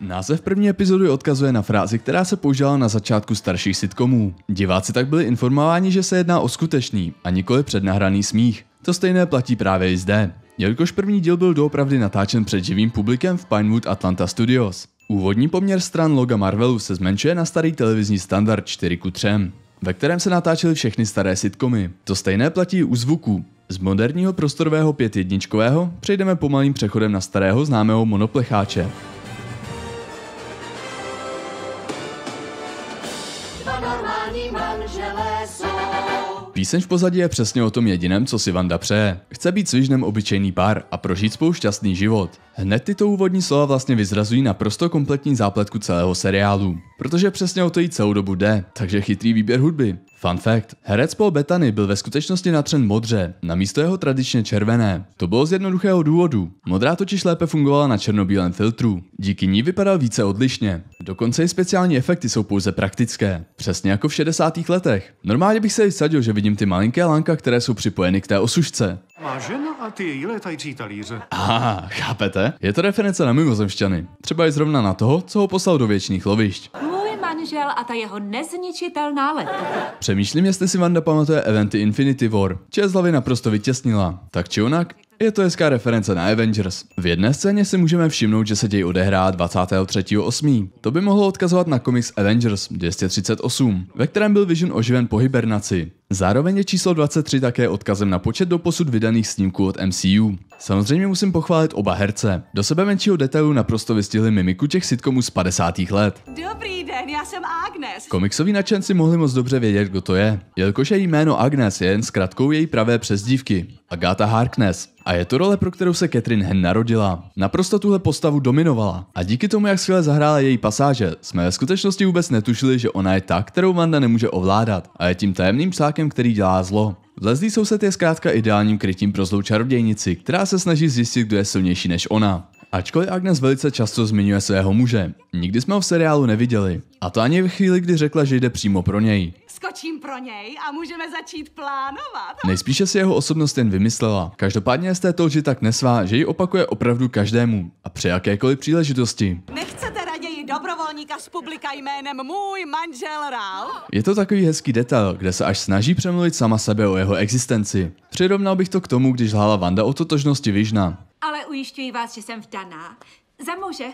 Název první epizody odkazuje na frázi, která se používala na začátku starších sitcomů. Diváci tak byli informováni, že se jedná o skutečný a nikoli přednahraný smích. To stejné platí právě i zde, jelikož první díl byl doopravdy natáčen před živým publikem v Pinewood Atlanta Studios. Úvodní poměr stran loga Marvelu se zmenšuje na starý televizní standard 4 3 ve kterém se natáčely všechny staré sitcomy. To stejné platí u zvuku. Z moderního prostorového pětjedničkového přejdeme pomalým přechodem na starého známého monoplecháče. Píseň v pozadí je přesně o tom jediném, co si Vanda přeje. Chce být svižnem obyčejný pár a prožít spolu šťastný život. Hned tyto úvodní slova vlastně vyzrazují naprosto kompletní zápletku celého seriálu, protože přesně o to jí celou dobu jde, takže chytrý výběr hudby. Fun fact. Herec Paul Bettany byl ve skutečnosti natřen modře, na místo jeho tradičně červené. To bylo z jednoduchého důvodu. Modrá totiž lépe fungovala na černobílém filtru. Díky ní vypadal více odlišně. Dokonce i speciální efekty jsou pouze praktické. Přesně jako v 60. letech. Normálně bych se i sadil, že vidím ty malinké lanka, které jsou připojeny k té osušce. Má žena a ty její létající talíře. Aha, chápete? Je to reference na mimozemšťany. Třeba i zrovna na toho, co ho poslal do věčných lovišť. No manžel a ta jeho nezničitelná let. Přemýšlím, jestli si Vanda pamatuje eventy Infinity War. hlavy naprosto vytěsnila. Tak či onak, je to hezká reference na Avengers. V jedné scéně si můžeme všimnout, že se děj odehrá 23.8. To by mohlo odkazovat na komiks Avengers 238, ve kterém byl Vision oživen po hibernaci. Zároveň je číslo 23 také odkazem na počet doposud vydaných snímků od MCU. Samozřejmě musím pochválit oba herce. Do sebe menšího detailu naprosto vystihli mimiku těch sitcomů z 50. let. Dobrý den, já jsem Agnes. Komiksoví nadšenci mohli moc dobře vědět, kdo to je, jelikož její jméno Agnes je jen zkratkou její pravé přezdívky, Agatha Harkness. A je to role, pro kterou se Catherine Hen narodila. Naprosto tuhle postavu dominovala a díky tomu, jak skvěle zahrála její pasáže, jsme ve skutečnosti vůbec netušili, že ona je ta, kterou Wanda nemůže ovládat a je tím tajemným psákem, který dělá zlo. Vlezlý soused je zkrátka ideálním krytím pro zlou čarodějnici, která se snaží zjistit, kdo je silnější než ona. Ačkoliv Agnes velice často zmiňuje svého muže, nikdy jsme ho v seriálu neviděli. A to ani v chvíli, kdy řekla, že jde přímo pro něj. Skočím pro něj a můžeme začít plánovat. Nejspíše si jeho osobnost jen vymyslela. Každopádně je z této lži tak nesvá, že ji opakuje opravdu každému a při jakékoliv příležitosti. Nechcete raději dobrovolníka z publika jménem Můj manžel Rao? Je to takový hezký detail, kde se až snaží přemluvit sama sebe o jeho existenci. Přirovnal bych to k tomu, když hlála Vanda o totožnosti Vyžna ale ujišťuji vás, že jsem vdaná. Za muže,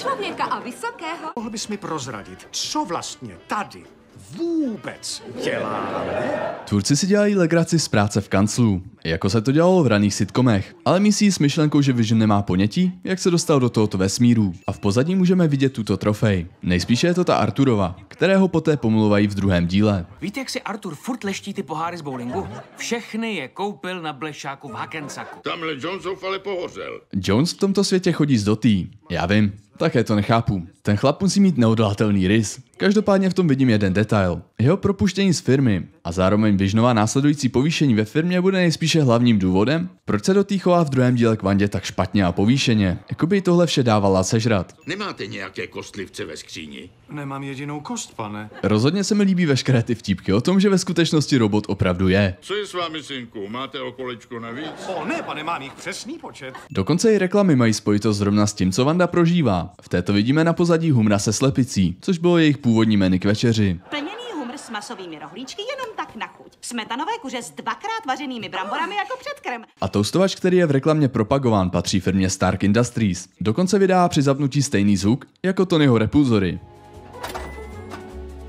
člověka a vysokého. Mohl bys mi prozradit, co vlastně tady vůbec děláme? Tvůrci si dělají legraci z práce v kanclu, jako se to dělalo v raných sitcomech, ale myslí s myšlenkou, že Vision nemá ponětí, jak se dostal do tohoto vesmíru. A v pozadí můžeme vidět tuto trofej. Nejspíše je to ta Arturova, kterého poté pomluvají v druhém díle. Víte, jak si Artur furt leští ty poháry z bowlingu? Všechny je koupil na blešáku v Hakensaku. Tamhle Jones ale pohořel. Jones v tomto světě chodí z dotý. Já vím, také to nechápu. Ten chlap musí mít neodolatelný rys. Každopádně v tom vidím jeden detail. Jeho propuštění z firmy a zároveň Vižnova následující povýšení ve firmě bude nejspíše hlavním důvodem, proč se do té chová v druhém díle k Vandě tak špatně a povýšeně. Jakoby tohle vše dávala sežrat. Nemáte nějaké kostlivce ve skříni? Nemám jedinou kost, pane. Rozhodně se mi líbí veškeré ty vtípky o tom, že ve skutečnosti robot opravdu je. Co je s vámi, synku? Máte okolečko navíc? O ne, pane, mám jich přesný počet. Dokonce i reklamy mají spojitost zrovna s tím, co Vanda prožívá. V této vidíme na pozadí Humra se slepicí, což bylo jejich původní menu k večeři. Plněný humr s masovými rohlíčky jenom tak na chuť. Smetanové kuře s dvakrát vařenými bramborami jako předkrm. A toustovač, který je v reklamě propagován, patří firmě Stark Industries. Dokonce vydá při zapnutí stejný zvuk jako Tonyho repulzory.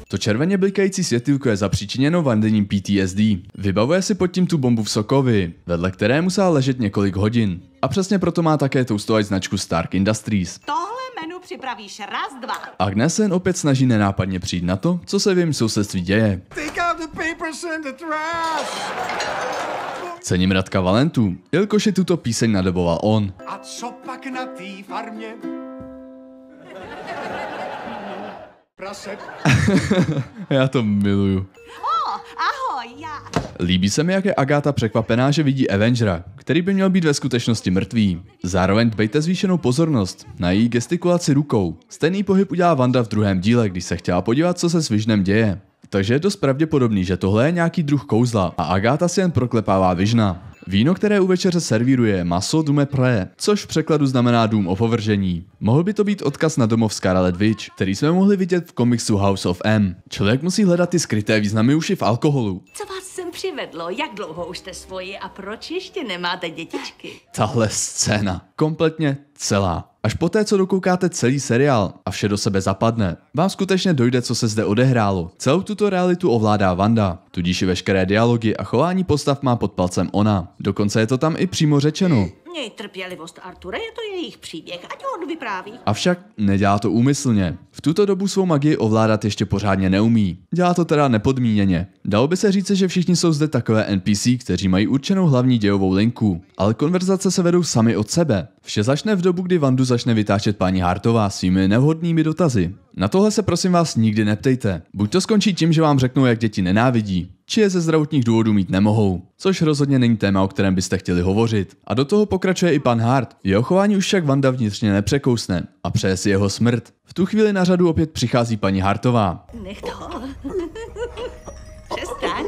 To červeně blikající světilko je zapříčiněno vandením PTSD. Vybavuje si pod tím tu bombu v Sokovi, vedle které musela ležet několik hodin. A přesně proto má také toustovat značku Stark Industries. Tohle menu připravíš raz, dva. Agnes jen opět snaží nenápadně přijít na to, co se v jejím sousedství děje. Take out the the papers and trash. Cením Radka Valentů, jelikož je tuto píseň nadoboval on. A co pak na té farmě? Prase. Já to miluju ahoj, já. Líbí se mi, jak je Agáta překvapená, že vidí Avengera, který by měl být ve skutečnosti mrtvý. Zároveň dbejte zvýšenou pozornost na její gestikulaci rukou. Stejný pohyb udělá Vanda v druhém díle, když se chtěla podívat, co se s Visionem děje. Takže je dost pravděpodobný, že tohle je nějaký druh kouzla a Agáta si jen proklepává Visiona. Víno, které u večeře servíruje, maso dume pré, což v překladu znamená dům opovržení. Mohl by to být odkaz na domov Scarlet Witch, který jsme mohli vidět v komiksu House of M. Člověk musí hledat ty skryté významy už i v alkoholu. Co přivedlo? Jak dlouho už jste svoji a proč ještě nemáte dětičky? Tahle scéna. Kompletně celá. Až poté, co dokoukáte celý seriál a vše do sebe zapadne, vám skutečně dojde, co se zde odehrálo. Celou tuto realitu ovládá Vanda, tudíž i veškeré dialogy a chování postav má pod palcem ona. Dokonce je to tam i přímo řečeno. Měj trpělivost, Arture, je to jejich příběh, ať on vypráví. Avšak nedělá to úmyslně. V tuto dobu svou magii ovládat ještě pořádně neumí. Dělá to teda nepodmíněně. Dalo by se říct, že všichni jsou zde takové NPC, kteří mají určenou hlavní dějovou linku, ale konverzace se vedou sami od sebe. Vše začne v dobu, kdy Vandu začne vytáčet paní Hartová svými nevhodnými dotazy. Na tohle se prosím vás nikdy neptejte. Buď to skončí tím, že vám řeknou, jak děti nenávidí, či je ze zdravotních důvodů mít nemohou, což rozhodně není téma, o kterém byste chtěli hovořit. A do toho pokračuje i pan Hart. Jeho chování už však Vanda vnitřně nepřekousne a přeje si jeho smrt. V tu chvíli na řadu opět přichází paní Hartová. Nech to. Přestaň.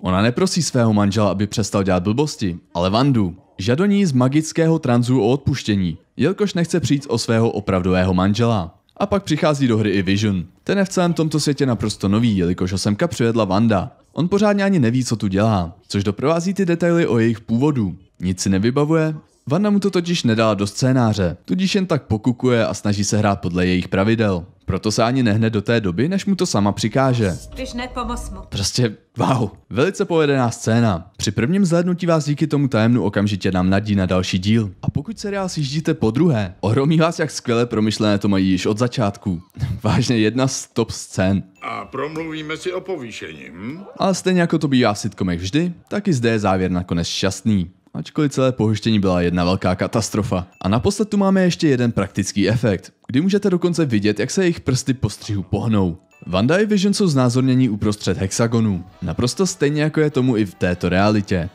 Ona neprosí svého manžela, aby přestal dělat blbosti, ale Vandu. Žadoní z magického tranzu o odpuštění, jelkož nechce přijít o svého opravdového manžela. A pak přichází do hry i Vision. Ten je v celém tomto světě naprosto nový, jelikož ho semka přivedla Vanda. On pořádně ani neví, co tu dělá, což doprovází ty detaily o jejich původu. Nic si nevybavuje, Vanda mu to totiž nedala do scénáře, tudíž jen tak pokukuje a snaží se hrát podle jejich pravidel. Proto se ani nehne do té doby, než mu to sama přikáže. Spíš nepomoz mu. Prostě wow. Velice povedená scéna. Při prvním zhlédnutí vás díky tomu tajemnu okamžitě nám nadí na další díl. A pokud seriál jíždíte po druhé, ohromí vás, jak skvěle promyšlené to mají již od začátku. Vážně jedna z top scén. A promluvíme si o povýšení. Hm? Ale stejně jako to bývá v sitcomech vždy, tak i zde je závěr nakonec šťastný. Ačkoliv celé pohoštění byla jedna velká katastrofa. A naposled tu máme ještě jeden praktický efekt, kdy můžete dokonce vidět, jak se jejich prsty po střihu pohnou. Vanda i Vision jsou znázornění uprostřed hexagonů, naprosto stejně jako je tomu i v této realitě.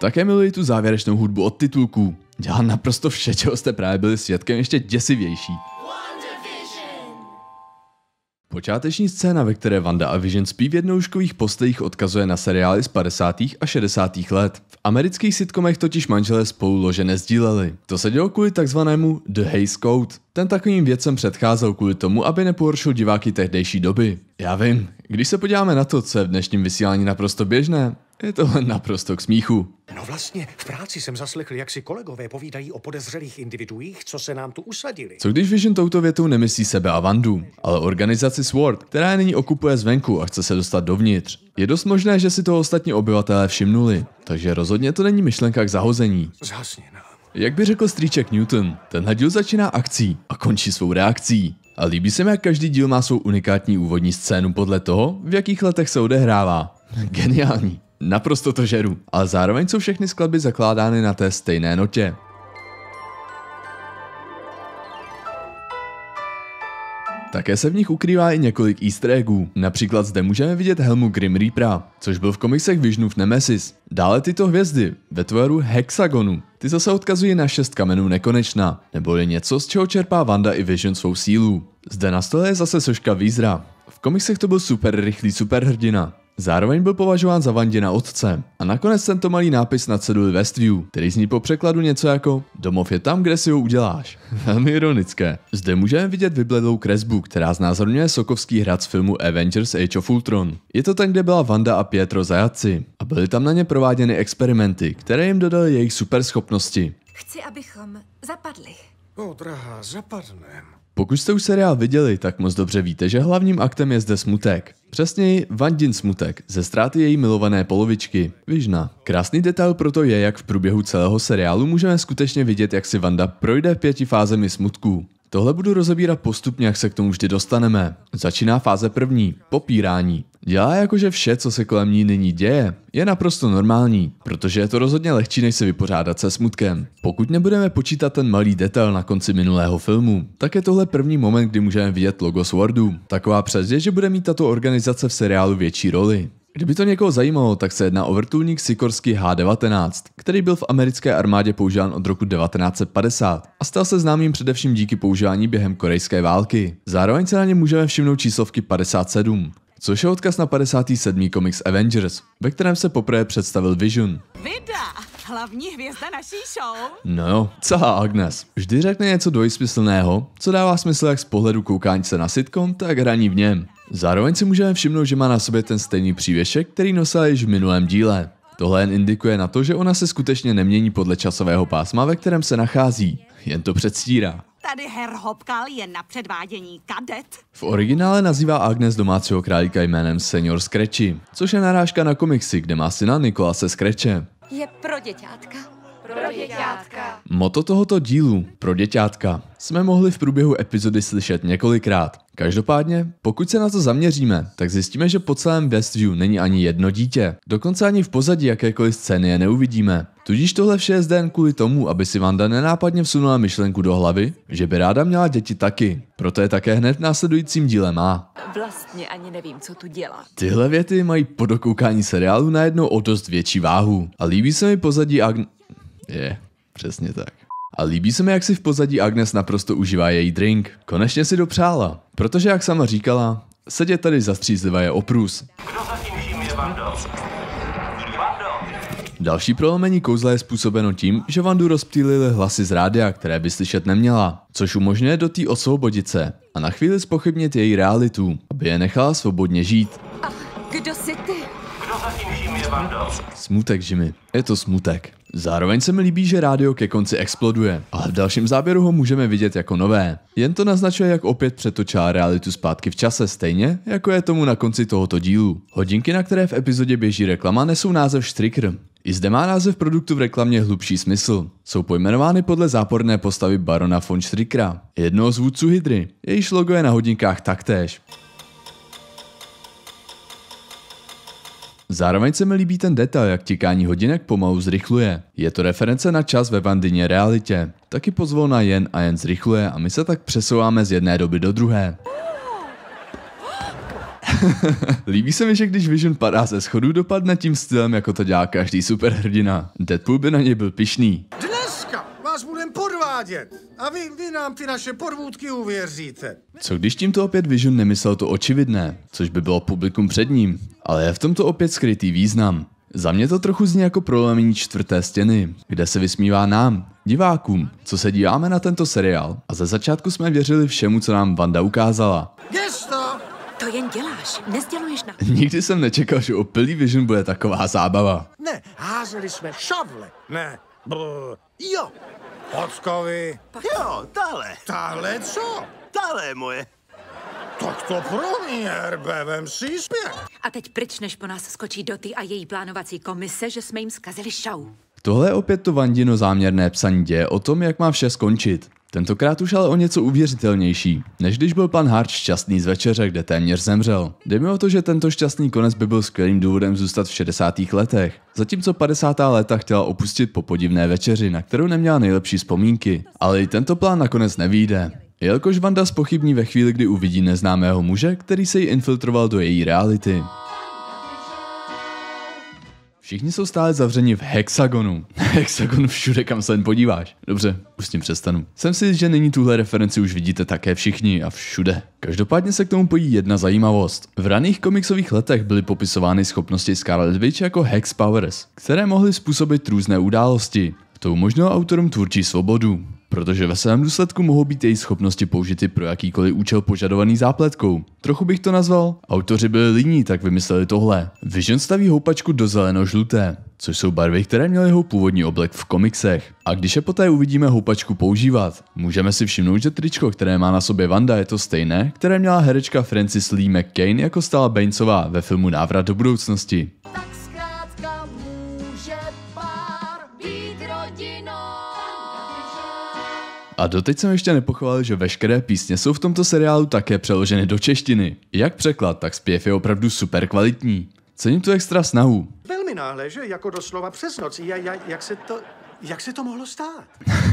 Také miluji tu závěrečnou hudbu od titulků. Dělá naprosto vše, čeho jste právě byli svědkem, ještě děsivější. Počáteční scéna, ve které Vanda a Vision spí v jednouškových postelích, odkazuje na seriály z 50. a 60. let. V amerických sitcomech totiž manželé spolu lože nezdíleli. To se dělo kvůli takzvanému The Hays Code. Ten takovým věcem předcházel kvůli tomu, aby nepohoršil diváky tehdejší doby. Já vím, když se podíváme na to, co je v dnešním vysílání naprosto běžné, je to naprosto k smíchu. No vlastně, v práci jsem zaslechl, jak si kolegové povídají o podezřelých individuích, co se nám tu usadili. Co když Vision touto větou nemyslí sebe a Vandu, ale organizaci SWORD, která je nyní okupuje zvenku a chce se dostat dovnitř? Je dost možné, že si to ostatní obyvatelé všimnuli, takže rozhodně to není myšlenka k zahození. Zhasni nám. Jak by řekl strýček Newton, tenhle díl začíná akcí a končí svou reakcí. A líbí se mi, jak každý díl má svou unikátní úvodní scénu podle toho, v jakých letech se odehrává. Geniální. Naprosto to žeru, ale zároveň jsou všechny skladby zakládány na té stejné notě. Také se v nich ukrývá i několik easter eggů. Například zde můžeme vidět helmu Grim Reapera, což byl v komiksech Visionův Nemesis. Dále tyto hvězdy ve tvaru hexagonu. Ty zase odkazují na šest kamenů nekonečna, nebo je něco, z čeho čerpá Vanda i Vision svou sílu. Zde na stole je zase soška Vízra. V komiksech to byl super rychlý superhrdina. Zároveň byl považován za Vandina otce. A nakonec tento malý nápis nad ceduli Westview, který zní po překladu něco jako Domov je tam, kde si ho uděláš. Velmi ironické. Zde můžeme vidět vybledlou kresbu, která znázorňuje sokovský hrad z filmu Avengers Age of Ultron. Je to ten, kde byla Vanda a Pietro zajatci. A byly tam na ně prováděny experimenty, které jim dodaly jejich superschopnosti. Chci, abychom zapadli. O, drahá, zapadneme. Pokud jste už seriál viděli, tak moc dobře víte, že hlavním aktem je zde smutek. Přesněji Vandin smutek ze ztráty její milované polovičky, Vyžna. Krásný detail proto je, jak v průběhu celého seriálu můžeme skutečně vidět, jak si Vanda projde pěti fázemi smutků. Tohle budu rozebírat postupně, jak se k tomu vždy dostaneme. Začíná fáze první, popírání. Dělá jako, že vše, co se kolem ní nyní děje, je naprosto normální, protože je to rozhodně lehčí, než se vypořádat se smutkem. Pokud nebudeme počítat ten malý detail na konci minulého filmu, tak je tohle první moment, kdy můžeme vidět logo Swordu. Taková přezvěst, že bude mít tato organizace v seriálu větší roli. Kdyby to někoho zajímalo, tak se jedná o vrtulník Sikorsky H-19, který byl v americké armádě používán od roku 1950 a stal se známým především díky používání během korejské války. Zároveň se na ně můžeme všimnout číslovky 57, což je odkaz na 57. komiks Avengers, ve kterém se poprvé představil Vision. Vida! hlavní hvězda naší show. No jo, celá Agnes. Vždy řekne něco dvojsmyslného, co dává smysl jak z pohledu koukání se na sitcom, tak hraní v něm. Zároveň si můžeme všimnout, že má na sobě ten stejný přívěšek, který nosila již v minulém díle. Tohle jen indikuje na to, že ona se skutečně nemění podle časového pásma, ve kterém se nachází. Jen to předstírá. Tady her Hopkal je na předvádění kadet. V originále nazývá Agnes domácího králíka jménem Senior Scratchy, což je narážka na komiksy, kde má syna Nikolase Scratche. Je pro děťátka pro děťátka. Moto tohoto dílu pro děťátka jsme mohli v průběhu epizody slyšet několikrát. Každopádně, pokud se na to zaměříme, tak zjistíme, že po celém Westview není ani jedno dítě. Dokonce ani v pozadí jakékoliv scény je neuvidíme. Tudíž tohle vše je zde jen kvůli tomu, aby si Vanda nenápadně vsunula myšlenku do hlavy, že by ráda měla děti taky. Proto je také hned v následujícím díle má. Vlastně ani nevím, co tu dělá. Tyhle věty mají po dokoukání seriálu najednou o dost větší váhu. A líbí se mi pozadí Agn... Je, přesně tak. A líbí se mi, jak si v pozadí Agnes naprosto užívá její drink. Konečně si dopřála, protože jak sama říkala, sedět tady zastřízlivá je oprus. Další prolomení kouzla je způsobeno tím, že Vandu rozptýlili hlasy z rádia, které by slyšet neměla, což umožňuje do té osvobodit se a na chvíli spochybnit její realitu, aby je nechala svobodně žít. Ach, kdo jsi Smutek, Jimmy. Je to smutek. Zároveň se mi líbí, že rádio ke konci exploduje, ale v dalším záběru ho můžeme vidět jako nové. Jen to naznačuje, jak opět přetočá realitu zpátky v čase, stejně jako je tomu na konci tohoto dílu. Hodinky, na které v epizodě běží reklama, nesou název Stricker. I zde má název produktu v reklamě hlubší smysl. Jsou pojmenovány podle záporné postavy barona von Strickera, jednoho z vůdců Hydry. Jejíž logo je na hodinkách taktéž. Zároveň se mi líbí ten detail, jak tikání hodinek pomalu zrychluje. Je to reference na čas ve Vandyně realitě. Taky pozvolna jen a jen zrychluje a my se tak přesouváme z jedné doby do druhé. Líbí se mi, že když Vision padá ze schodu, dopadne tím stylem, jako to dělá každý superhrdina. Deadpool by na něj byl pišný vás budeme podvádět. A vy, vy nám ty naše podvůdky uvěříte. Co když tímto opět Vision nemyslel to očividné, což by bylo publikum před ním, ale je v tomto opět skrytý význam. Za mě to trochu zní jako prolomení čtvrté stěny, kde se vysmívá nám, divákům, co se díváme na tento seriál. A ze začátku jsme věřili všemu, co nám Vanda ukázala. Gesto! To jen děláš, nezděluješ na... Nikdy jsem nečekal, že o Pilly Vision bude taková zábava. Ne, házeli jsme šavle. Ne, Brr. jo, Ockovi? Jo, tahle. Tahle co? Tahle moje. Tak to pro mě, Herbe, vem si zpět. A teď pryč, než po nás skočí Doty a její plánovací komise, že jsme jim zkazili show. Tohle je opět to Vandino záměrné psaní děje o tom, jak má vše skončit. Tentokrát už ale o něco uvěřitelnější, než když byl pan Hart šťastný z večeře, kde téměř zemřel. Jde mi o to, že tento šťastný konec by byl skvělým důvodem zůstat v 60. letech, zatímco 50. léta chtěla opustit po podivné večeři, na kterou neměla nejlepší vzpomínky. Ale i tento plán nakonec nevýjde. Jelkož Vanda spochybní ve chvíli, kdy uvidí neznámého muže, který se jí infiltroval do její reality. Všichni jsou stále zavřeni v hexagonu. Hexagon všude, kam se jen podíváš. Dobře, už s tím přestanu. Jsem si, že není tuhle referenci už vidíte také všichni a všude. Každopádně se k tomu pojí jedna zajímavost. V raných komiksových letech byly popisovány schopnosti Scarlet Witch jako Hex Powers, které mohly způsobit různé události. To umožnilo autorům tvůrčí svobodu. Protože ve svém důsledku mohou být její schopnosti použity pro jakýkoliv účel požadovaný zápletkou. Trochu bych to nazval. Autoři byli líní, tak vymysleli tohle. Vision staví houpačku do zeleno-žluté, což jsou barvy, které měly jeho původní oblek v komiksech. A když je poté uvidíme houpačku používat, můžeme si všimnout, že tričko, které má na sobě Vanda, je to stejné, které měla herečka Francis Lee McCain jako stála Bainsová ve filmu Návrat do budoucnosti. Tak A doteď jsem ještě nepochválil, že veškeré písně jsou v tomto seriálu také přeloženy do češtiny. Jak překlad, tak zpěv je opravdu super kvalitní. Cením tu extra snahu. Velmi náhle, že? Jako doslova přes noc. Ja, ja, jak se to... Jak se to mohlo stát?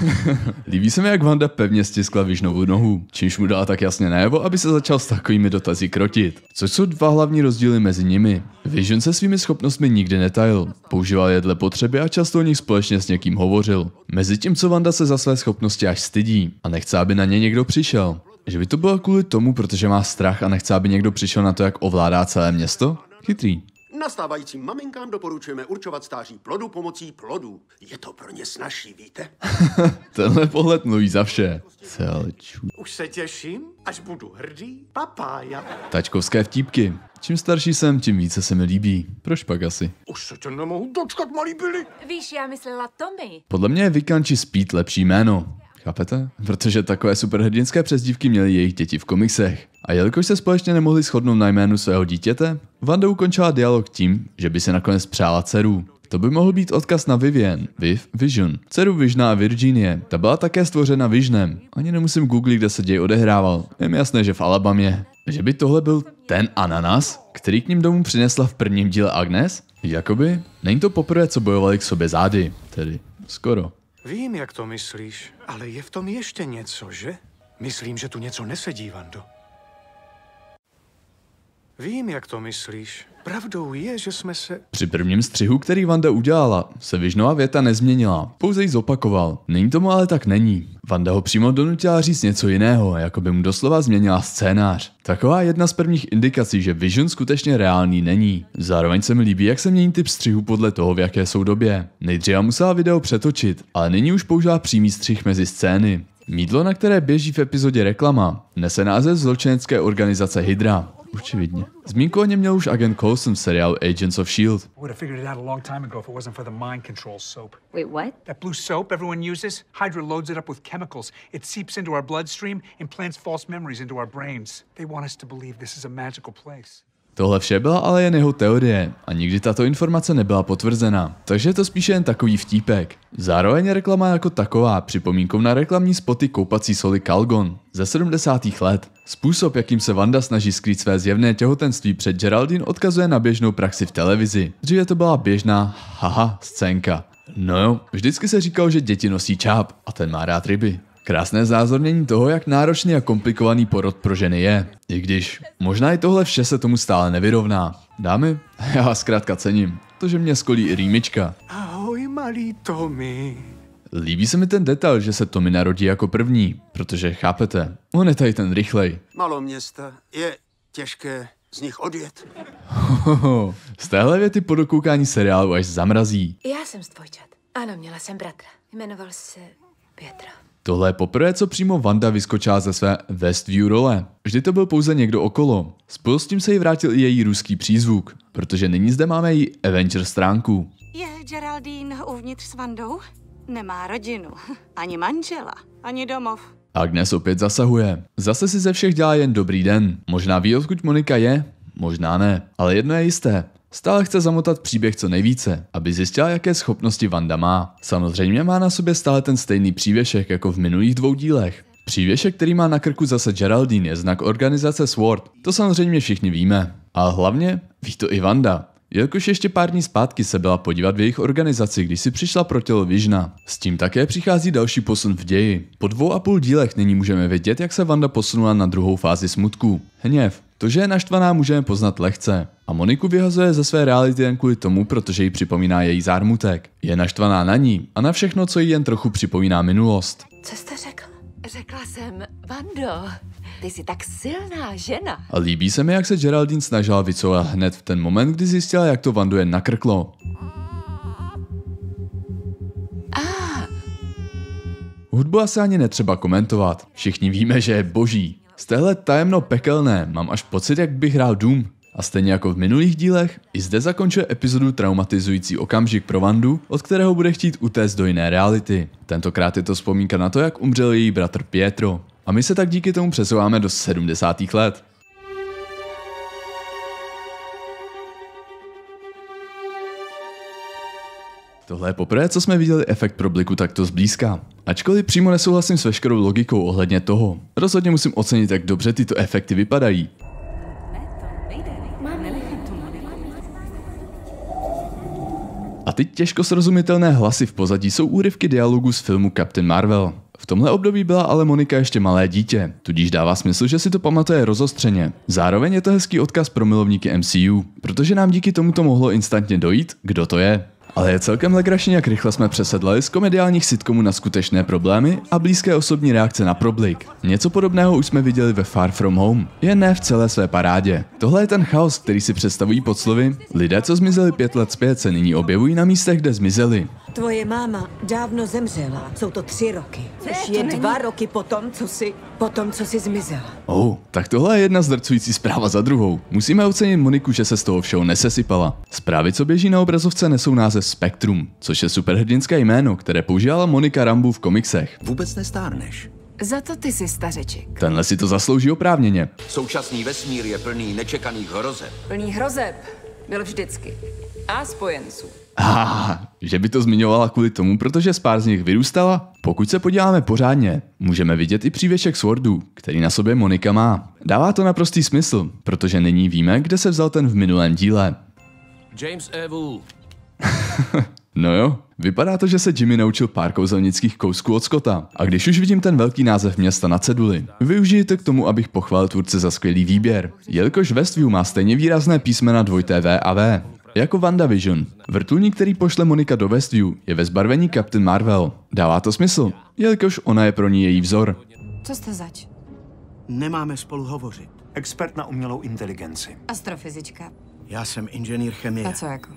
Líbí se mi, jak Vanda pevně stiskla Višnovu nohu, čímž mu dala tak jasně najevo, aby se začal s takovými dotazy krotit. Což jsou dva hlavní rozdíly mezi nimi. Vision se svými schopnostmi nikdy netajil, používal je dle potřeby a často o nich společně s někým hovořil. Mezi tím, co Vanda se za své schopnosti až stydí a nechce, aby na ně někdo přišel. Že by to bylo kvůli tomu, protože má strach a nechce, aby někdo přišel na to, jak ovládá celé město? Chytrý nastávajícím maminkám doporučujeme určovat stáří plodu pomocí plodů. Je to pro ně snažší, víte? Tenhle pohled mluví za vše. Celčů. Už se těším, až budu hrdý papája. Tačkovské vtípky. Čím starší jsem, tím více se mi líbí. Proč pak asi? Už se tě nemohu dočkat, malý byli. Víš, já myslela Tommy. Podle mě je Vikanči Speed lepší jméno. Chápete? Protože takové superhrdinské přezdívky měly jejich děti v komiksech. A jelikož se společně nemohli shodnout na jménu svého dítěte, Wanda ukončila dialog tím, že by se nakonec přála dceru. To by mohl být odkaz na Vivien, Viv, Vision, dceru Vižná a Virginie. Ta byla také stvořena Visionem. Ani nemusím googlit, kde se děj odehrával. Je mi jasné, že v Alabamě. Že by tohle byl ten ananas, který k ním domů přinesla v prvním díle Agnes? Jakoby? Není to poprvé, co bojovali k sobě zády. Tedy skoro. Vím, jak to myslíš, ale je v tom ještě něco, že? Myslím, že tu něco nesedí, Vando. Vím, jak to myslíš. Pravdou je, že jsme se... Při prvním střihu, který Vanda udělala, se Vižnova věta nezměnila, pouze ji zopakoval. Není tomu ale tak není. Vanda ho přímo donutila říct něco jiného, jako by mu doslova změnila scénář. Taková jedna z prvních indikací, že Vision skutečně reálný není. Zároveň se mi líbí, jak se mění typ střihu podle toho, v jaké jsou době. Nejdříve musela video přetočit, ale nyní už používá přímý střih mezi scény. Mídlo, na které běží v epizodě reklama, nese název zločinecké organizace Hydra. Očividně. Zmínku o něm měl už agent Coulson v seriálu Agents of S.H.I.E.L.D. Wait, Tohle vše byla ale jen jeho teorie a nikdy tato informace nebyla potvrzena, takže je to spíše jen takový vtípek. Zároveň reklama jako taková připomínkou na reklamní spoty koupací soli Calgon ze 70. let. Způsob, jakým se Vanda snaží skrýt své zjevné těhotenství před Geraldine, odkazuje na běžnou praxi v televizi. Dříve to byla běžná haha scénka. No jo, vždycky se říkal, že děti nosí čáp a ten má rád ryby. Krásné zázornění toho, jak náročný a komplikovaný porod pro ženy je. I když možná i tohle vše se tomu stále nevyrovná. Dámy, já vás zkrátka cením, to, že mě skolí i rýmička. Ahoj malý Tommy. Líbí se mi ten detail, že se Tommy narodí jako první, protože chápete, on je tady ten rychlej. Malo města je těžké z nich odjet. Hohoho, z téhle věty po dokoukání seriálu až zamrazí. Já jsem z Ano, měla jsem bratra. Jmenoval se Pětra. Tohle je poprvé, co přímo Vanda vyskočila ze své Westview role. Vždy to byl pouze někdo okolo. Spolu s tím se jí vrátil i její ruský přízvuk, protože nyní zde máme její Avenger stránku. Je Geraldine uvnitř s Vandou? Nemá rodinu, ani manžela, ani domov. Agnes opět zasahuje. Zase si ze všech dělá jen dobrý den. Možná ví, odkud Monika je, možná ne. Ale jedno je jisté. Stále chce zamotat příběh co nejvíce, aby zjistila, jaké schopnosti Vanda má. Samozřejmě má na sobě stále ten stejný přívěšek jako v minulých dvou dílech. Přívěšek, který má na krku zase Geraldine, je znak organizace SWORD. To samozřejmě všichni víme. A hlavně ví to i Vanda. Jelikož ještě pár dní zpátky se byla podívat v jejich organizaci, když si přišla pro tělo Vižna. S tím také přichází další posun v ději. Po dvou a půl dílech nyní můžeme vědět, jak se Vanda posunula na druhou fázi smutku. Hněv. To, že je naštvaná, můžeme poznat lehce. A Moniku vyhazuje ze své reality jen kvůli tomu, protože jí připomíná její zármutek. Je naštvaná na ní a na všechno, co jí jen trochu připomíná minulost. Co jste řekl? Řekla jsem, Vando, ty jsi tak silná žena. A líbí se mi, jak se Geraldine snažila vycouvat hned v ten moment, kdy zjistila, jak to Vando je nakrklo. Hudbu asi ani netřeba komentovat. Všichni víme, že je boží. Z téhle tajemno pekelné mám až pocit, jak bych hrál Doom. A stejně jako v minulých dílech, i zde zakončuje epizodu traumatizující okamžik pro Vandu, od kterého bude chtít utéct do jiné reality. Tentokrát je to vzpomínka na to, jak umřel její bratr Pietro. A my se tak díky tomu přesouváme do 70. let. Tohle je poprvé, co jsme viděli efekt probliku takto zblízka. Ačkoliv přímo nesouhlasím s veškerou logikou ohledně toho, rozhodně musím ocenit, jak dobře tyto efekty vypadají. A ty těžko srozumitelné hlasy v pozadí jsou úryvky dialogu z filmu Captain Marvel. V tomhle období byla ale Monika ještě malé dítě, tudíž dává smysl, že si to pamatuje rozostřeně. Zároveň je to hezký odkaz pro milovníky MCU, protože nám díky tomuto mohlo instantně dojít, kdo to je. Ale je celkem legrační, jak rychle jsme přesedlali z komediálních sitcomů na skutečné problémy a blízké osobní reakce na problik. Něco podobného už jsme viděli ve Far From Home, jen ne v celé své parádě. Tohle je ten chaos, který si představují pod slovy. Lidé, co zmizeli pět let zpět, se nyní objevují na místech, kde zmizeli. Tvoje máma dávno zemřela, jsou to tři roky. Což je dva roky po tom, co si, po tom, co si zmizela. Oh, tak tohle je jedna zdrcující zpráva za druhou. Musíme ocenit Moniku, že se z toho všeho nesesypala. Zprávy, co běží na obrazovce, nesou název Spectrum, což je superhrdinské jméno, které používala Monika Rambu v komiksech. Vůbec nestárneš. Za to ty jsi stařeček. Tenhle si to zaslouží oprávněně. Současný vesmír je plný nečekaných hrozeb. Plný hrozeb byl vždycky. A spojenců. Ah, že by to zmiňovala kvůli tomu, protože z pár z nich vyrůstala? Pokud se podíváme pořádně, můžeme vidět i přívěšek Swordů, který na sobě Monika má. Dává to naprostý smysl, protože nyní víme, kde se vzal ten v minulém díle. James Evil no jo, Vypadá to, že se Jimmy naučil pár kouzelnických kousků od Scotta. A když už vidím ten velký název města na ceduli, využiji to k tomu, abych pochválil tvůrce za skvělý výběr, jelikož Westview má stejně výrazné písmena dvojité V a V. Jako WandaVision. Vrtulník, který pošle Monika do Westview, je ve zbarvení Captain Marvel. Dává to smysl, jelikož ona je pro ní její vzor. Co jste zač? Nemáme spolu hovořit. Expert na umělou inteligenci. Astrofyzička. Já jsem inženýr chemie. A co jako?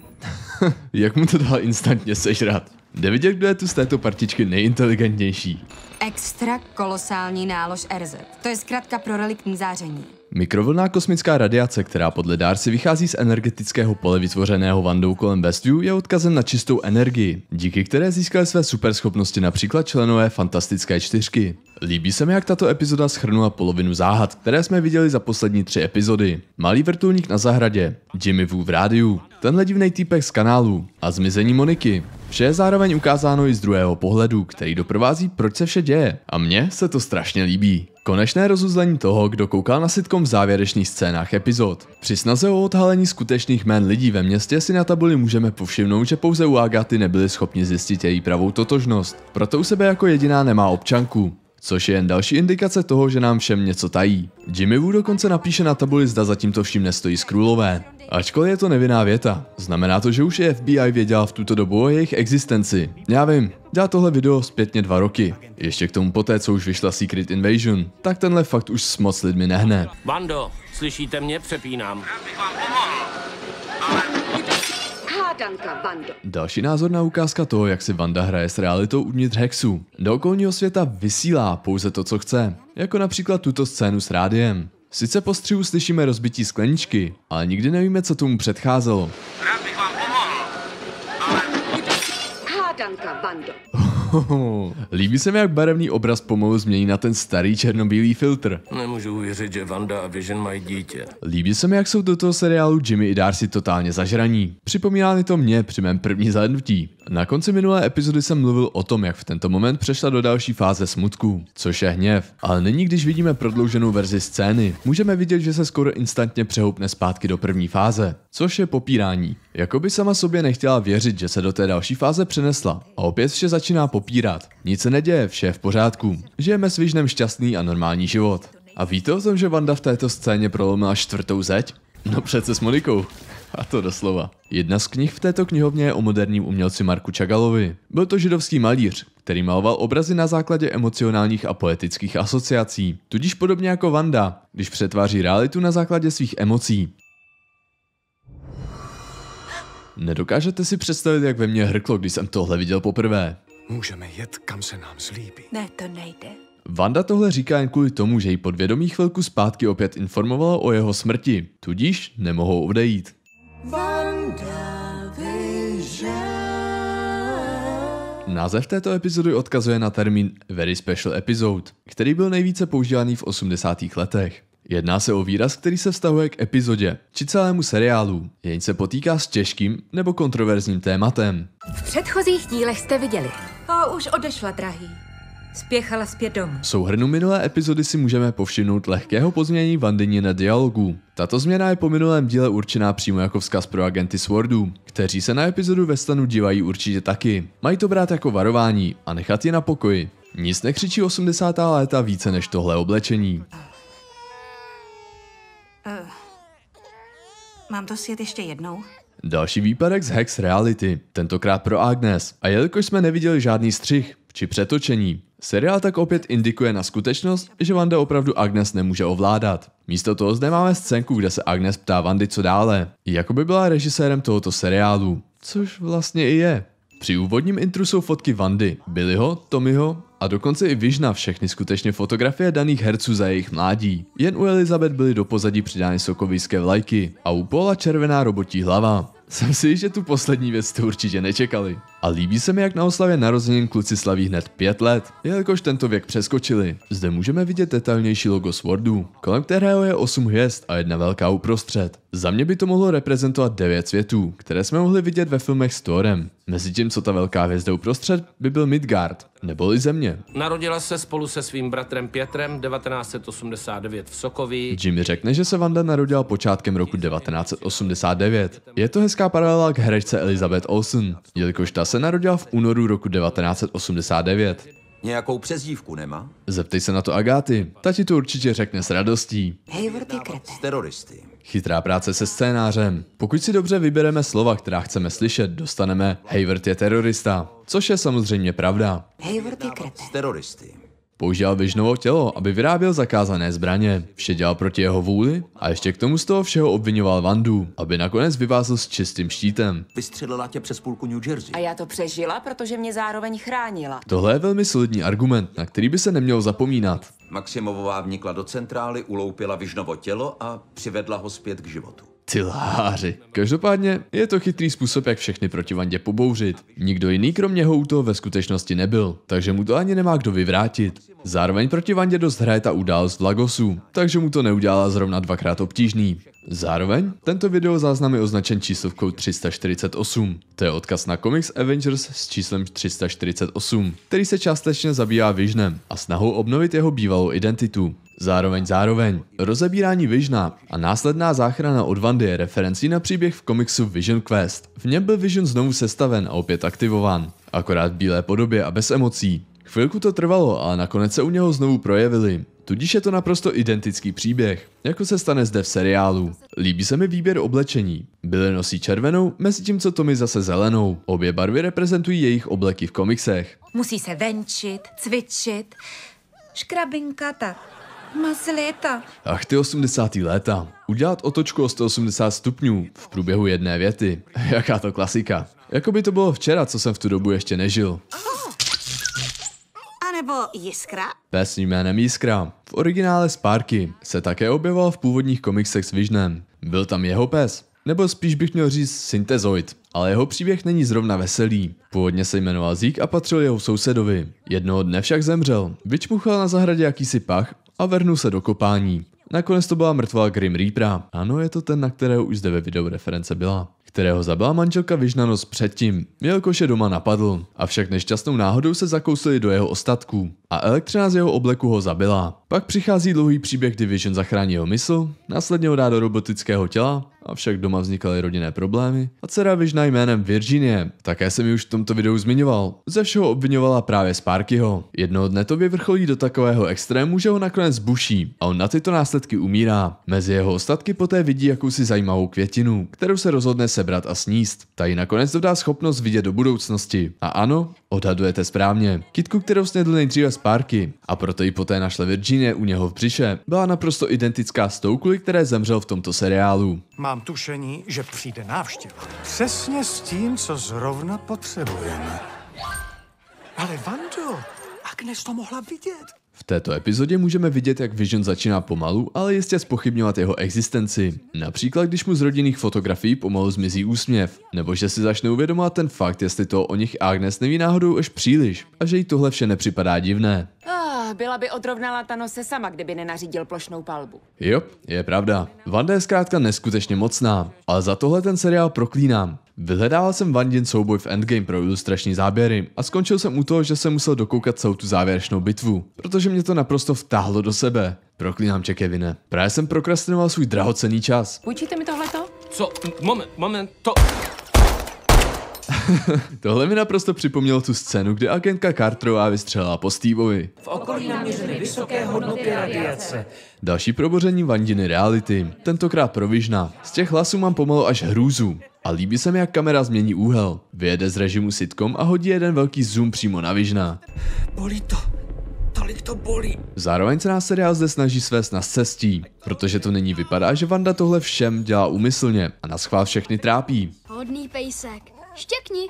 Jak mu to dal instantně sežrat? Jde vidět, kdo je tu z této partičky nejinteligentnější. Extra kolosální nálož RZ. To je zkrátka pro reliktní záření. Mikrovlná kosmická radiace, která podle dárce vychází z energetického pole vytvořeného vandou kolem Westview, je odkazem na čistou energii, díky které získali své superschopnosti například členové Fantastické čtyřky. Líbí se mi, jak tato epizoda schrnula polovinu záhad, které jsme viděli za poslední tři epizody. Malý vrtulník na zahradě, Jimmy Woo v rádiu, tenhle divný týpek z kanálu a zmizení Moniky. Vše je zároveň ukázáno i z druhého pohledu, který doprovází, proč se vše děje. A mně se to strašně líbí. Konečné rozuzlení toho, kdo koukal na sitcom v závěrečných scénách epizod. Při snaze o odhalení skutečných jmén lidí ve městě si na tabuli můžeme povšimnout, že pouze u Agaty nebyli schopni zjistit její pravou totožnost. Proto u sebe jako jediná nemá občanku což je jen další indikace toho, že nám všem něco tají. Jimmy Woo dokonce napíše na tabuli, zda zatím to vším nestojí skrůlové. Ačkoliv je to nevinná věta, znamená to, že už je FBI věděla v tuto dobu o jejich existenci. Já vím, dá tohle video zpětně dva roky. Ještě k tomu poté, co už vyšla Secret Invasion, tak tenhle fakt už s moc lidmi nehne. Bando, slyšíte mě? Přepínám. Já bych vám pomohl hádanka, Vando. Další názorná ukázka toho, jak si Vanda hraje s realitou uvnitř hexů. Do okolního světa vysílá pouze to, co chce, jako například tuto scénu s rádiem. Sice po střihu slyšíme rozbití skleničky, ale nikdy nevíme, co tomu předcházelo. Rád bych vám pomohl, ale... Hádanka, Vando. Líbí se mi, jak barevný obraz pomalu změní na ten starý černobílý filtr. Nemůžu uvěřit, že Vanda a Vision mají dítě. Líbí se mi, jak jsou do toho seriálu Jimmy i Darcy totálně zažraní. Připomíná mi to mě při mém první zahrnutí. Na konci minulé epizody jsem mluvil o tom, jak v tento moment přešla do další fáze smutku, což je hněv. Ale nyní, když vidíme prodlouženou verzi scény, můžeme vidět, že se skoro instantně přehoupne zpátky do první fáze, což je popírání. Jakoby sama sobě nechtěla věřit, že se do té další fáze přenesla a opět vše začíná popírat popírat. Nic se neděje, vše je v pořádku. Žijeme s Visionem šťastný a normální život. A víte o tom, že Vanda v této scéně prolomila čtvrtou zeď? No přece s Monikou. A to doslova. Jedna z knih v této knihovně je o moderním umělci Marku Čagalovi. Byl to židovský malíř, který maloval obrazy na základě emocionálních a poetických asociací, tudíž podobně jako Vanda, když přetváří realitu na základě svých emocí. Nedokážete si představit, jak ve mně hrklo, když jsem tohle viděl poprvé. Můžeme jet, kam se nám zlíbí. Ne, to nejde. Vanda tohle říká jen kvůli tomu, že ji podvědomí chvilku zpátky opět informovala o jeho smrti, tudíž nemohou odejít. Název této epizody odkazuje na termín Very Special Episode, který byl nejvíce používaný v 80. letech. Jedná se o výraz, který se vztahuje k epizodě či celému seriálu, jen se potýká s těžkým nebo kontroverzním tématem. V předchozích dílech jste viděli. a už odešla, drahý. Spěchala zpět domů. V souhrnu minulé epizody si můžeme povšimnout lehkého pozměnění Vandyně na dialogu. Tato změna je po minulém díle určená přímo jako vzkaz pro agenty Swordu, kteří se na epizodu ve stanu dívají určitě taky. Mají to brát jako varování a nechat je na pokoji. Nic nekřičí 80. léta více než tohle oblečení. Uh, mám to sjet ještě jednou? Další výpadek z Hex Reality, tentokrát pro Agnes. A jelikož jsme neviděli žádný střih či přetočení, seriál tak opět indikuje na skutečnost, že Vanda opravdu Agnes nemůže ovládat. Místo toho zde máme scénku, kde se Agnes ptá Vandy co dále, jako by byla režisérem tohoto seriálu, což vlastně i je. Při úvodním intru jsou fotky Vandy, Billyho, Tommyho a dokonce i vyžna všechny skutečně fotografie daných herců za jejich mládí. Jen u Elizabeth byly do pozadí přidány sokovijské vlajky a u Paula červená robotí hlava. Jsem si, že tu poslední věc jste určitě nečekali. A líbí se mi, jak na oslavě narozenin kluci slaví hned 5 let, jelikož tento věk přeskočili. Zde můžeme vidět detailnější logo Swordu, kolem kterého je 8 hvězd a jedna velká uprostřed. Za mě by to mohlo reprezentovat 9 světů, které jsme mohli vidět ve filmech s Thorem. tím co ta velká hvězda uprostřed, by byl Midgard, neboli země. Narodila se spolu se svým bratrem Pětrem 1989 v Sokoví. Jimmy řekne, že se Vanda narodila počátkem roku 1989. Je to hezká paralela k herečce Elizabeth Olsen, jelikož ta se narodila v únoru roku 1989. Nějakou přezdívku nemá? Zeptej se na to Agáty, ta ti to určitě řekne s radostí. Hayward je teroristy. Chytrá práce se scénářem. Pokud si dobře vybereme slova, která chceme slyšet, dostaneme Hayward je terorista, což je samozřejmě pravda. Hayward je krete. teroristy. Používal Vižnovo tělo, aby vyráběl zakázané zbraně. Vše dělal proti jeho vůli a ještě k tomu z toho všeho obvinoval Vandu, aby nakonec vyvázl s čistým štítem. Vystřelila tě přes půlku New Jersey. A já to přežila, protože mě zároveň chránila. Tohle je velmi solidní argument, na který by se nemělo zapomínat. Maximovová vnikla do centrály, uloupila Vižnovo tělo a přivedla ho zpět k životu. Ty láři. Každopádně je to chytrý způsob, jak všechny proti Vandě pobouřit. Nikdo jiný kromě Houto ve skutečnosti nebyl, takže mu to ani nemá kdo vyvrátit. Zároveň proti Vandě dost hraje ta událost Lagosu, takže mu to neudělá zrovna dvakrát obtížný. Zároveň tento video záznam je označen číslovkou 348. To je odkaz na komiks Avengers s číslem 348, který se částečně zabývá Visionem a snahou obnovit jeho bývalou identitu. Zároveň zároveň. Rozebírání Visiona a následná záchrana od Vandy je referencí na příběh v komiksu Vision Quest. V něm byl Vision znovu sestaven a opět aktivován, akorát v bílé podobě a bez emocí. Chvilku to trvalo, ale nakonec se u něho znovu projevili. Tudíž je to naprosto identický příběh, jako se stane zde v seriálu. Líbí se mi výběr oblečení. Billy nosí červenou, mezi tím co Tommy zase zelenou. Obě barvy reprezentují jejich obleky v komiksech. Musí se venčit, cvičit, škrabinka ta Ach ty 80. léta. Udělat otočku o 180 stupňů v průběhu jedné věty. Jaká to klasika. Jako by to bylo včera, co jsem v tu dobu ještě nežil. Oh nebo Jiskra? Pes jménem Jiskra, v originále Sparky, se také objevoval v původních komiksech s Visionem. Byl tam jeho pes, nebo spíš bych měl říct syntezoid, ale jeho příběh není zrovna veselý. Původně se jmenoval Zík a patřil jeho sousedovi. Jednoho dne však zemřel, vyčmuchal na zahradě jakýsi pach a vrhnul se do kopání. Nakonec to byla mrtvá Grim Reapera. Ano, je to ten, na kterého už zde ve videu reference byla kterého zabila manželka Vyžnanos předtím, jelikož je doma napadl. Avšak nešťastnou náhodou se zakousili do jeho ostatků a elektřina z jeho obleku ho zabila. Pak přichází dlouhý příběh, kdy Vision zachrání jeho mysl, následně ho dá do robotického těla avšak doma vznikaly rodinné problémy a dcera vyžná jménem Virginie, také jsem ji už v tomto videu zmiňoval, ze všeho obvinovala právě Sparkyho. Jednoho dne to vyvrcholí do takového extrému, že ho nakonec buší a on na tyto následky umírá. Mezi jeho ostatky poté vidí jakousi zajímavou květinu, kterou se rozhodne sebrat a sníst. Ta ji nakonec dodá schopnost vidět do budoucnosti. A ano, Odhadujete správně. Kitku, kterou snědl nejdříve z párky a proto ji poté našla Virginie u něho v břiše, byla naprosto identická s tou, kvůli které zemřel v tomto seriálu. Mám tušení, že přijde návštěva. Přesně s tím, co zrovna potřebujeme. Ale Vando, Agnes to mohla vidět. V této epizodě můžeme vidět, jak Vision začíná pomalu, ale jistě spochybňovat jeho existenci. Například, když mu z rodinných fotografií pomalu zmizí úsměv, nebo že si začne uvědomovat ten fakt, jestli to o nich Agnes neví náhodou až příliš a že jí tohle vše nepřipadá divné. byla by odrovnala se sama, kdyby nenařídil plošnou palbu. Jo, je pravda. Vanda je zkrátka neskutečně mocná, ale za tohle ten seriál proklínám. Vyhledával jsem Vandin souboj v Endgame pro ilustrační záběry a skončil jsem u toho, že jsem musel dokoukat celou tu závěrečnou bitvu, protože mě to naprosto vtáhlo do sebe. Proklínám tě, Kevine. Právě jsem prokrastinoval svůj drahocený čas. Půjčíte mi tohleto? Co? Moment, moment, to... Tohle mi naprosto připomnělo tu scénu, kde agentka Carterová vystřelila po Steveovi. V okolí naměřené vysoké hodnoty radiace. Další proboření Vandiny reality, tentokrát provižná. Z těch hlasů mám pomalu až hrůzu. A líbí se mi, jak kamera změní úhel. Vyjede z režimu sitcom a hodí jeden velký zoom přímo na Vyžna. Bolí to, tolik to bolí. Zároveň se nás seriál zde snaží svést na cestí, protože to není vypadá, že Vanda tohle všem dělá úmyslně a na schvál všechny trápí. Hodný pejsek. Štěkni!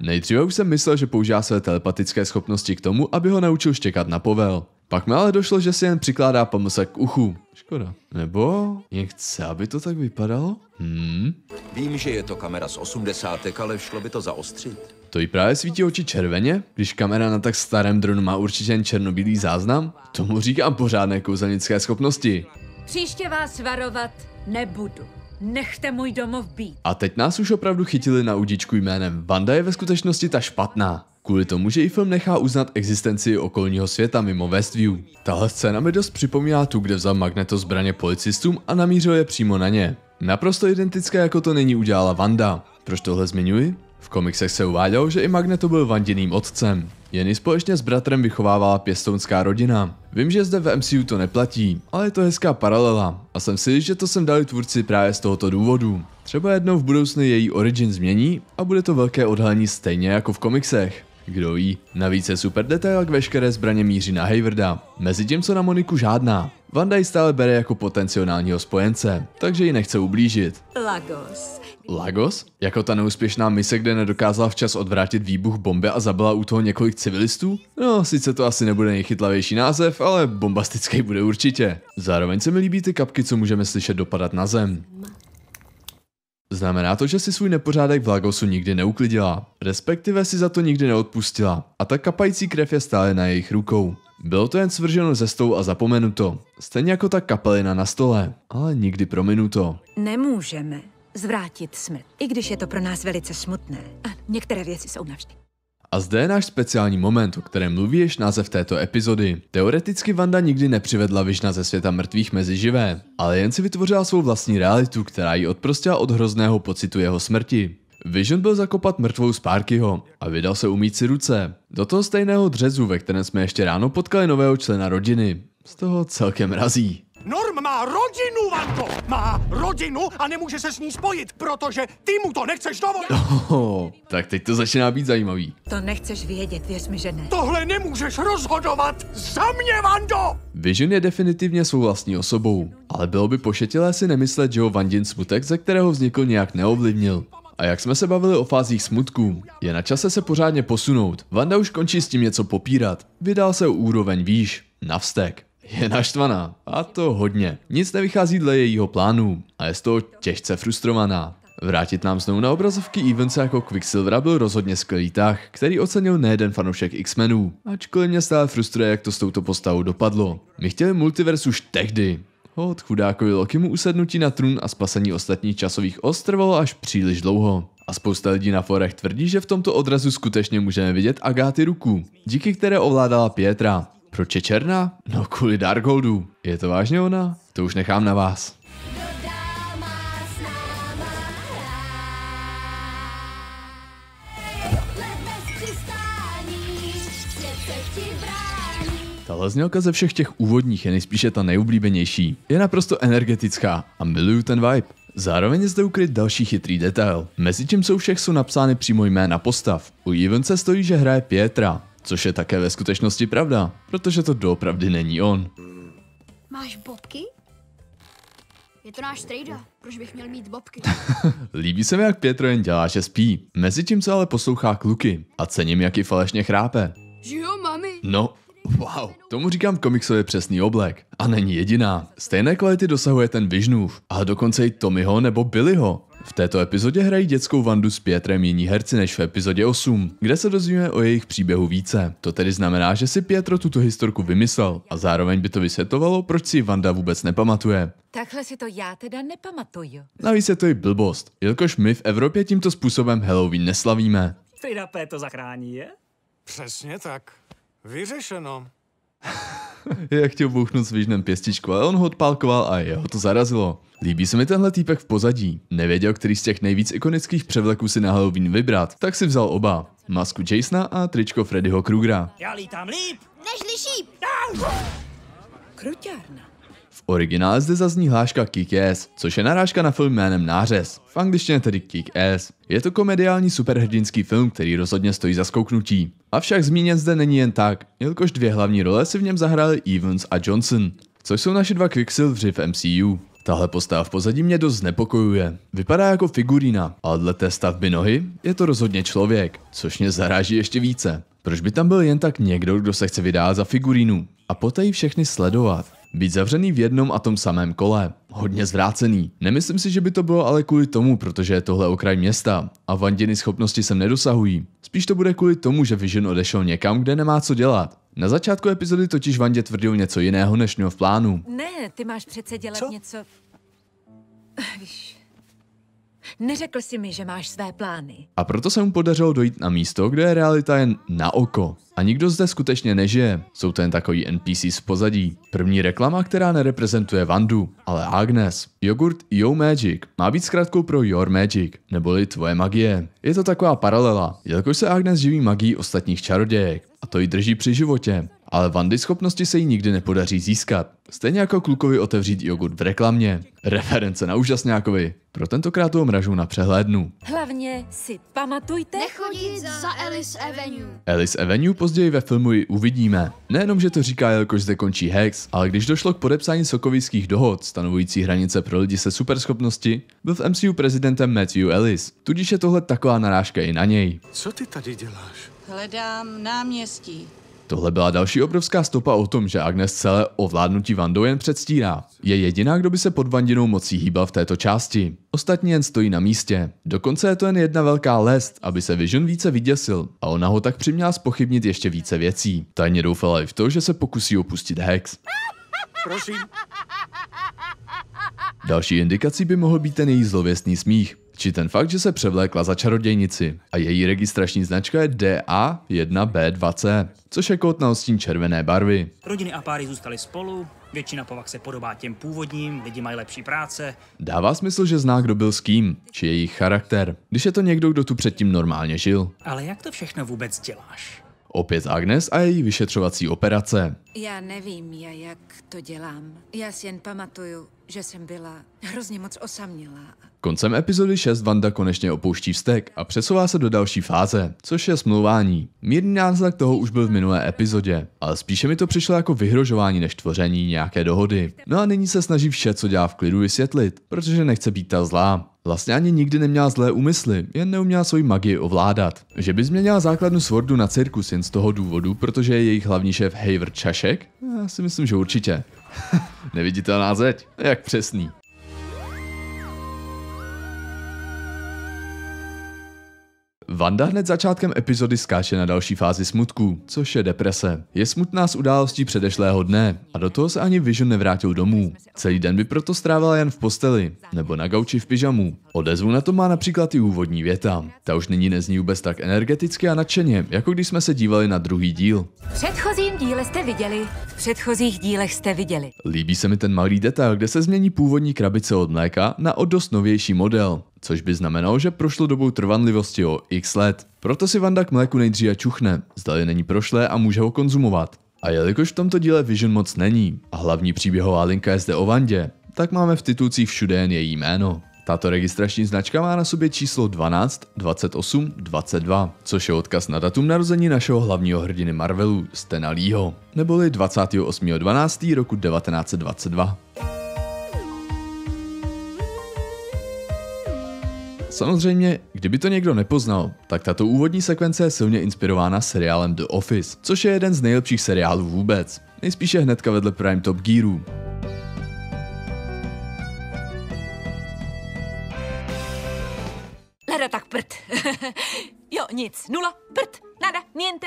Nejdříve už jsem myslel, že používá své telepatické schopnosti k tomu, aby ho naučil štěkat na povel. Pak mi ale došlo, že si jen přikládá pamlsek k uchu. Škoda. Nebo jen chce, aby to tak vypadalo? Hmm. Vím, že je to kamera z osmdesátek, ale šlo by to zaostřit. To i právě svítí oči červeně? Když kamera na tak starém dronu má určitě jen černobílý záznam? Tomu říkám pořádné kouzelnické schopnosti. Příště vás varovat nebudu. Nechte můj domov být. A teď nás už opravdu chytili na udičku jménem Vanda je ve skutečnosti ta špatná. Kvůli tomu, že i film nechá uznat existenci okolního světa mimo Westview. Tahle scéna mi dost připomíná tu, kde vzal Magneto zbraně policistům a namířil je přímo na ně. Naprosto identické jako to není udělala Vanda. Proč tohle zmiňuji? V komiksech se uvádělo, že i Magneto byl Vandiným otcem. Jenny společně s bratrem vychovávala pěstounská rodina. Vím, že zde v MCU to neplatí, ale je to hezká paralela a jsem si, že to sem dali tvůrci právě z tohoto důvodu. Třeba jednou v budoucnu její origin změní a bude to velké odhalení stejně jako v komiksech. Kdo ví, navíc je super detail, jak veškeré zbraně míří na Haywarda. tím, co na Moniku žádná. Vanda ji stále bere jako potenciálního spojence, takže ji nechce ublížit. Lagos, Lagos? Jako ta neúspěšná mise, kde nedokázala včas odvrátit výbuch bomby a zabila u toho několik civilistů? No, sice to asi nebude nejchytlavější název, ale bombastický bude určitě. Zároveň se mi líbí ty kapky, co můžeme slyšet dopadat na zem. Znamená to, že si svůj nepořádek v Lagosu nikdy neuklidila, respektive si za to nikdy neodpustila a ta kapající krev je stále na jejich rukou. Bylo to jen svrženo ze stolu a zapomenuto, stejně jako ta kapelina na stole, ale nikdy prominuto. Nemůžeme zvrátit smrt, i když je to pro nás velice smutné. A některé věci jsou navždy. A zde je náš speciální moment, o kterém mluví již název této epizody. Teoreticky Vanda nikdy nepřivedla Vižna ze světa mrtvých mezi živé, ale jen si vytvořila svou vlastní realitu, která ji odprostila od hrozného pocitu jeho smrti. Vision byl zakopat mrtvou Parkyho a vydal se umít si ruce. Do toho stejného dřezu, ve kterém jsme ještě ráno potkali nového člena rodiny. Z toho celkem razí. Norm má rodinu, Vanko! Má rodinu a nemůže se s ní spojit, protože ty mu to nechceš dovolit! Oh, tak teď to začíná být zajímavý. To nechceš vědět, věř mi, že ne. Tohle nemůžeš rozhodovat za mě, Vando! Vision je definitivně svou vlastní osobou, ale bylo by pošetilé si nemyslet, že ho Vandin smutek, ze kterého vznikl, nějak neovlivnil. A jak jsme se bavili o fázích smutků, je na čase se pořádně posunout. Vanda už končí s tím něco popírat. Vydal se o úroveň výš. Navstek. Je naštvaná. A to hodně. Nic nevychází dle jejího plánu a je z toho těžce frustrovaná. Vrátit nám znovu na obrazovky Evence jako Quicksilvera byl rozhodně skvělý tah, který ocenil nejeden fanoušek X-Menů, ačkoliv mě stále frustruje, jak to s touto postavou dopadlo. My chtěli multivers už tehdy. Hod chudákovi Lokimu usednutí na trůn a spasení ostatních časových os trvalo až příliš dlouho. A spousta lidí na forech tvrdí, že v tomto odrazu skutečně můžeme vidět Agáty ruku, díky které ovládala Pietra. Proč je černá? No kvůli Darkholdu. Je to vážně ona? To už nechám na vás. Tahle znělka ze všech těch úvodních je nejspíše ta nejoblíbenější. Je naprosto energetická a miluju ten vibe. Zároveň je zde ukryt další chytrý detail. tím jsou všech jsou napsány přímo jména postav. U Evence stojí, že hraje Pietra. Což je také ve skutečnosti pravda, protože to doopravdy není on. Máš bobky? Je to náš trejda, proč bych měl mít bobky? Líbí se mi, jak Pietro jen dělá, že spí. Mezitím se ale poslouchá kluky a cením, jak ji falešně chrápe. jo, mami? No, Wow, tomu říkám komiksově přesný oblek. A není jediná. Stejné kvality dosahuje ten Vižnův, a dokonce i Tommyho nebo Billyho. V této epizodě hrají dětskou Vandu s Pětrem jiní herci než v epizodě 8, kde se dozvíme o jejich příběhu více. To tedy znamená, že si Pětro tuto historku vymyslel a zároveň by to vysvětlovalo, proč si Vanda vůbec nepamatuje. Takhle si to já teda nepamatuju. Navíc je to i blbost, Jelikož my v Evropě tímto způsobem Halloween neslavíme. Fidapé to zachrání, je? Přesně tak. Vyřešeno. Jak chtěl bouchnout svížnem pěstičku, ale on ho odpálkoval a jeho to zarazilo. Líbí se mi tenhle týpek v pozadí. Nevěděl, který z těch nejvíc ikonických převleků si na Halloween vybrat, tak si vzal oba. Masku Jasona a tričko Freddyho Krugera. Já lítám líp! Než lišíp! Kruťárna originál zde zazní hláška Kick-Ass, což je narážka na film jménem Nářez, v angličtině tedy Kick-Ass. Je to komediální superhrdinský film, který rozhodně stojí za skouknutí. Avšak zmíněn zde není jen tak, jelikož dvě hlavní role si v něm zahrály Evans a Johnson, což jsou naše dva Quicksilvři v MCU. Tahle postava v pozadí mě dost znepokojuje. Vypadá jako figurína, ale dle té stavby nohy je to rozhodně člověk, což mě zaráží ještě více. Proč by tam byl jen tak někdo, kdo se chce vydát za figurínu a poté ji všechny sledovat? být zavřený v jednom a tom samém kole. Hodně zvrácený. Nemyslím si, že by to bylo ale kvůli tomu, protože je tohle okraj města a Vandiny schopnosti sem nedosahují. Spíš to bude kvůli tomu, že Vision odešel někam, kde nemá co dělat. Na začátku epizody totiž Vandě tvrdil něco jiného, než měl v plánu. Ne, ty máš přece dělat co? něco... Víš, Neřekl jsi mi, že máš své plány. A proto se mu podařilo dojít na místo, kde realita jen na oko. A nikdo zde skutečně nežije, jsou to jen takový NPC z pozadí. První reklama, která nereprezentuje Vandu, ale Agnes. Jogurt Yo Magic má být zkrátkou pro Your Magic, neboli tvoje magie. Je to taková paralela, jelikož se Agnes živí magií ostatních čarodějek a to ji drží při životě ale Vandy schopnosti se jí nikdy nepodaří získat. Stejně jako klukovi otevřít jogurt v reklamě. Reference na úžasňákovi. Pro tentokrát ho mražu na přehlédnu. Hlavně si pamatujte nechodit za Alice Avenue. Alice Avenue později ve filmu ji uvidíme. Nejenom, že to říká, jelikož zde končí Hex, ale když došlo k podepsání sokovických dohod, stanovující hranice pro lidi se superschopnosti, byl v MCU prezidentem Matthew Ellis. Tudíž je tohle taková narážka i na něj. Co ty tady děláš? Hledám náměstí. Tohle byla další obrovská stopa o tom, že Agnes celé ovládnutí Vandou jen předstírá. Je jediná, kdo by se pod Vandinou mocí hýbal v této části. Ostatní jen stojí na místě. Dokonce je to jen jedna velká lest, aby se Vision více vyděsil a ona ho tak přiměla spochybnit ještě více věcí. Tajně doufala i v to, že se pokusí opustit Hex. Prosím. Další indikací by mohl být ten její zlověstný smích či ten fakt, že se převlékla za čarodějnici a její registrační značka je DA1B2C, což je kód na ostín červené barvy. Rodiny a páry zůstaly spolu, většina povah se podobá těm původním, lidi mají lepší práce. Dává smysl, že zná, kdo byl s kým, či jejich charakter, když je to někdo, kdo tu předtím normálně žil. Ale jak to všechno vůbec děláš? Opět Agnes a její vyšetřovací operace. Já nevím, já jak to dělám. Já si jen pamatuju, že jsem byla hrozně moc osamělá Koncem epizody 6 Vanda konečně opouští vztek a přesouvá se do další fáze, což je smlouvání. Mírný náznak toho už byl v minulé epizodě, ale spíše mi to přišlo jako vyhrožování než tvoření nějaké dohody. No a nyní se snaží vše, co dělá v klidu, vysvětlit, protože nechce být ta zlá. Vlastně ani nikdy neměla zlé úmysly, jen neuměla svoji magii ovládat. Že by změnila základnu Swordu na cirkus jen z toho důvodu, protože je jejich hlavní šéf Haver Čašek? Já si myslím, že určitě. Neviditelná zeď, jak přesný. Vanda hned začátkem epizody skáče na další fázi smutku, což je deprese. Je smutná z událostí předešlého dne a do toho se ani Vision nevrátil domů. Celý den by proto strávala jen v posteli nebo na gauči v pyžamu. Odezvu na to má například i úvodní věta. Ta už nyní nezní vůbec tak energeticky a nadšeně, jako když jsme se dívali na druhý díl. V předchozím díle jste viděli, v předchozích dílech jste viděli. Líbí se mi ten malý detail, kde se změní původní krabice od mléka na o dost novější model což by znamenalo, že prošlo dobou trvanlivosti o x let. Proto si Vanda k mléku nejdříve čuchne, zda je není prošlé a může ho konzumovat. A jelikož v tomto díle Vision moc není a hlavní příběhová linka je zde o Vandě, tak máme v titulcích všude jen její jméno. Tato registrační značka má na sobě číslo 12, 28, 22, což je odkaz na datum narození našeho hlavního hrdiny Marvelu, Stena Leeho, neboli 28.12. roku 1922. Samozřejmě, kdyby to někdo nepoznal, tak tato úvodní sekvence je silně inspirována seriálem The Office, což je jeden z nejlepších seriálů vůbec. Nejspíše hnedka vedle Prime Top Gearů. Nada tak prd. jo, nic. Nula, prd, nada, niente.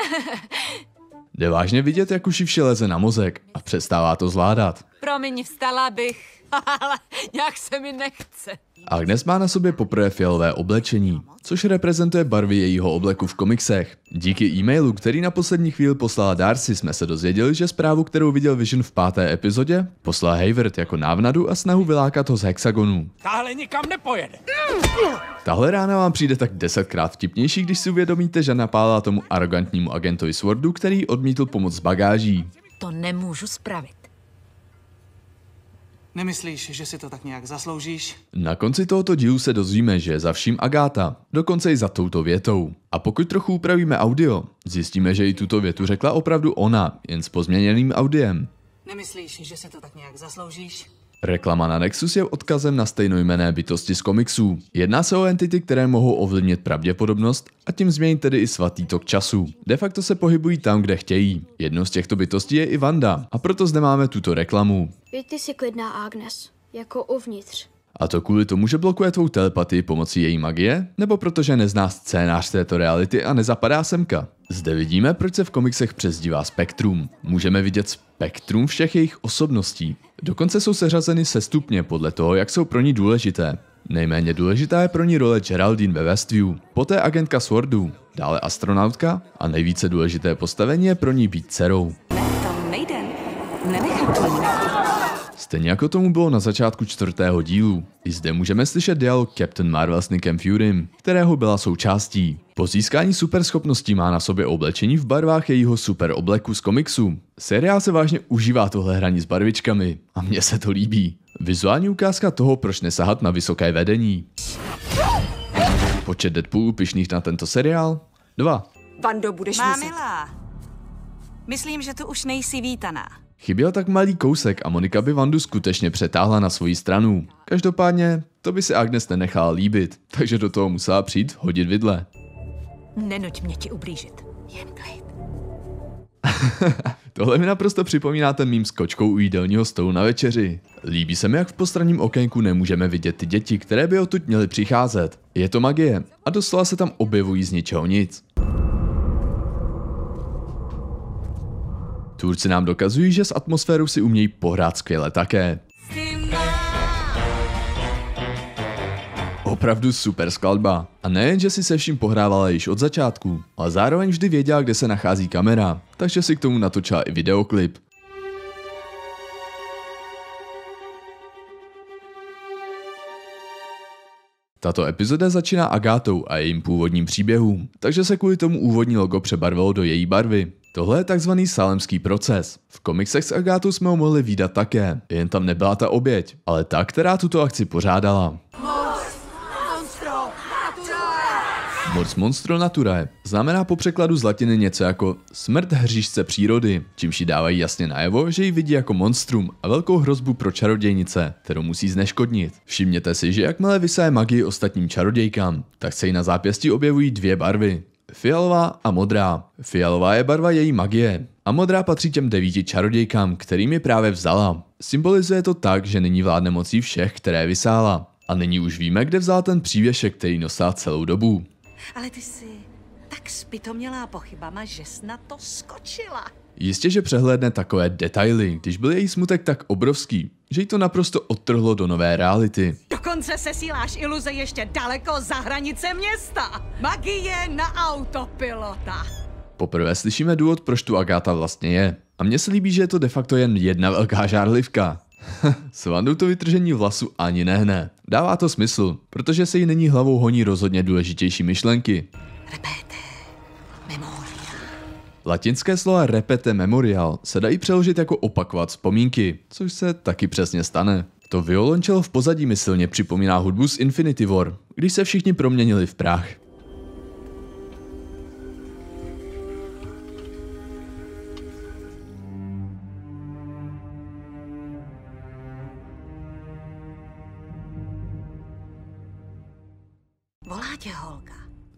Jde vážně vidět, jak už vše leze na mozek a přestává to zvládat. Promiň, vstala bych, ale nějak se mi nechce. Agnes má na sobě poprvé fialové oblečení, což reprezentuje barvy jejího obleku v komiksech. Díky e-mailu, který na poslední chvíli poslala Darcy, jsme se dozvěděli, že zprávu, kterou viděl Vision v páté epizodě, poslala Hayward jako návnadu a snahu vylákat ho z hexagonu. Tahle nikam nepojede. Tahle rána vám přijde tak desetkrát vtipnější, když si uvědomíte, že napálá tomu arrogantnímu agentovi Swordu, který odmítl pomoc s bagáží. To nemůžu spravit. Nemyslíš, že si to tak nějak zasloužíš? Na konci tohoto dílu se dozvíme, že za vším Agáta, dokonce i za touto větou. A pokud trochu upravíme audio, zjistíme, že i tuto větu řekla opravdu ona, jen s pozměněným audiem. Nemyslíš, že si to tak nějak zasloužíš? Reklama na Nexus je odkazem na stejnojmené bytosti z komiksů. Jedná se o entity, které mohou ovlivnit pravděpodobnost a tím změnit tedy i svatý tok času. De facto se pohybují tam, kde chtějí. Jednou z těchto bytostí je i Vanda a proto zde máme tuto reklamu. Jeďte si klidná Agnes, jako uvnitř. A to kvůli tomu, že blokuje tvou telepatii pomocí její magie, nebo protože nezná scénář této reality a nezapadá semka. Zde vidíme, proč se v komiksech přezdívá spektrum. Můžeme vidět spektrum všech jejich osobností. Dokonce jsou seřazeny sestupně podle toho, jak jsou pro ní důležité. Nejméně důležitá je pro ní role Geraldine ve Westview, poté agentka Swordu, dále astronautka a nejvíce důležité postavení je pro ní být dcerou. Ne, tam nejde. Nenechat to jinak. Stejně jako tomu bylo na začátku čtvrtého dílu, i zde můžeme slyšet dialog Captain Marvel s Nickem Furym, kterého byla součástí. Po získání superschopností má na sobě oblečení v barvách jejího super obleku z komiksu. Seriál se vážně užívá tohle hraní s barvičkami a mně se to líbí. Vizuální ukázka toho, proč nesahat na vysoké vedení. Počet Deadpoolů pišných na tento seriál? Dva. Vando, budeš Má muset... milá, myslím, že tu už nejsi vítaná. Chyběl tak malý kousek a Monika by Vandu skutečně přetáhla na svoji stranu. Každopádně to by se Agnes nenechala líbit, takže do toho musela přijít hodit vidle. Nenoť mě ti ublížit, jen klid. Tohle mi naprosto připomíná ten mým s kočkou u jídelního stolu na večeři. Líbí se mi, jak v postranním okénku nemůžeme vidět ty děti, které by odtud měly přicházet. Je to magie a doslova se tam objevují z ničeho nic. Tvůrci nám dokazují, že s atmosférou si umějí pohrát skvěle také. Opravdu super skladba. A nejen, že si se vším pohrávala již od začátku, ale zároveň vždy věděla, kde se nachází kamera, takže si k tomu natočila i videoklip. Tato epizoda začíná Agátou a jejím původním příběhům, takže se kvůli tomu úvodní logo přebarvilo do její barvy. Tohle je takzvaný salemský proces. V komiksech s Agátou jsme ho mohli výdat také, jen tam nebyla ta oběť, ale ta, která tuto akci pořádala. Mors Monstro Naturae znamená po překladu z latiny něco jako smrt hříšce přírody, čímž ji dávají jasně najevo, že ji vidí jako monstrum a velkou hrozbu pro čarodějnice, kterou musí zneškodnit. Všimněte si, že jakmile vysaje magii ostatním čarodějkám, tak se jí na zápěstí objevují dvě barvy, Fialová a modrá. Fialová je barva její magie a modrá patří těm devíti čarodějkám, kterými právě vzala. Symbolizuje to tak, že nyní vládne mocí všech, které vysála. A nyní už víme, kde vzala ten přívěšek, který nosá celou dobu. Ale ty jsi tak spitomělá pochybama, že snad to skočila. Jistě, že přehlédne takové detaily, když byl její smutek tak obrovský, že jí to naprosto odtrhlo do nové reality. Dokonce se síláš iluze ještě daleko za hranice města. Magie na autopilota. Poprvé slyšíme důvod, proč tu Agáta vlastně je. A mně se líbí, že je to de facto jen jedna velká žárlivka. S Vandou to vytržení vlasu ani nehne. Dává to smysl, protože se jí není hlavou honí rozhodně důležitější myšlenky. Repet. Latinské slova repete memorial se dají přeložit jako opakovat vzpomínky, což se taky přesně stane. To violončelo v pozadí mi silně připomíná hudbu z Infinity War, když se všichni proměnili v prach. Volá tě holka.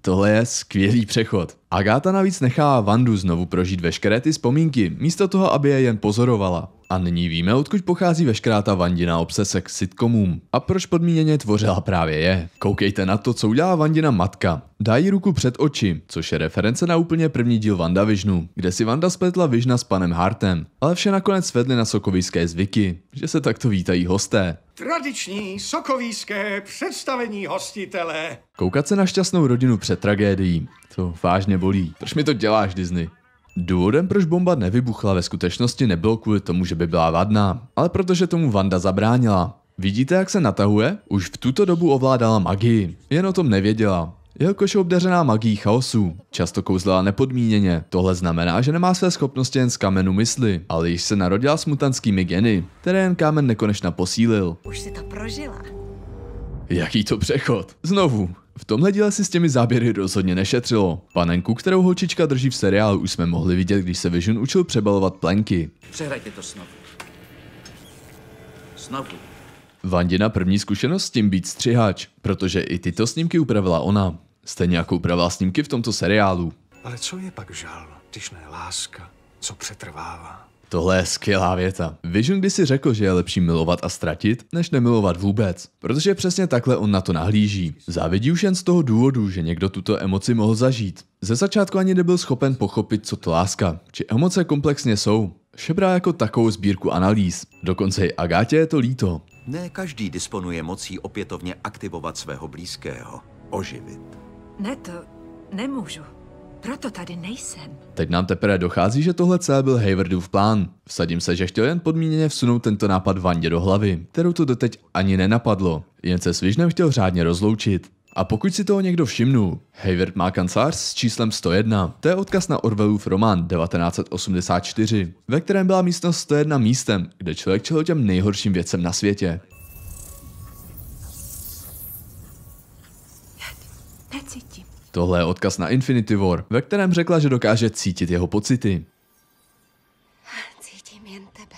Tohle je skvělý přechod. Agáta navíc nechá Vandu znovu prožít veškeré ty vzpomínky, místo toho, aby je jen pozorovala. A nyní víme, odkud pochází veškerá ta Vandina obsese k sitcomům a proč podmíněně tvořila právě je. Koukejte na to, co udělá Vandina matka. Dá jí ruku před oči, což je reference na úplně první díl WandaVisionu, kde si Vanda spletla Vižna s panem Hartem, ale vše nakonec svedly na sokovické zvyky, že se takto vítají hosté. Tradiční sokovíské představení hostitele. Koukat se na šťastnou rodinu před tragédií, to vážně bolí. Proč mi to děláš, Disney? Důvodem, proč bomba nevybuchla ve skutečnosti nebylo kvůli tomu, že by byla vadná, ale protože tomu Vanda zabránila. Vidíte, jak se natahuje? Už v tuto dobu ovládala magii, jen o tom nevěděla. Jelikož je obdařená magií chaosu, často kouzlela nepodmíněně. Tohle znamená, že nemá své schopnosti jen z kamenu mysli, ale již se narodila s mutantskými geny, které jen kámen nekonečna posílil. Už si to prožila. Jaký to přechod? Znovu, v tomhle díle si s těmi záběry rozhodně nešetřilo. Panenku, kterou holčička drží v seriálu, už jsme mohli vidět, když se Vision učil přebalovat plenky. Přehrajte to snovu. Znovu. Vandina první zkušenost s tím být střihač, protože i tyto snímky upravila ona. Stejně jako upravila snímky v tomto seriálu. Ale co je pak žal, když ne láska, co přetrvává? Tohle je skvělá věta. Vision kdysi řekl, že je lepší milovat a ztratit, než nemilovat vůbec. Protože přesně takhle on na to nahlíží. Závidí už jen z toho důvodu, že někdo tuto emoci mohl zažít. Ze začátku ani nebyl schopen pochopit, co to láska, či emoce komplexně jsou. Šebrá jako takovou sbírku analýz. Dokonce i Agátě je to líto. Ne každý disponuje mocí opětovně aktivovat svého blízkého, oživit. Ne, to nemůžu proto tady nejsem. Teď nám teprve dochází, že tohle celé byl Haywardův plán. Vsadím se, že chtěl jen podmíněně vsunout tento nápad Vandě do hlavy, kterou to doteď ani nenapadlo. Jen se s Visionem chtěl řádně rozloučit. A pokud si toho někdo všimnul, Hayward má kancelář s číslem 101. To je odkaz na Orwellův román 1984, ve kterém byla místnost 101 místem, kde člověk čelil těm nejhorším věcem na světě. Tohle je odkaz na Infinity War, ve kterém řekla, že dokáže cítit jeho pocity. Cítím jen tebe.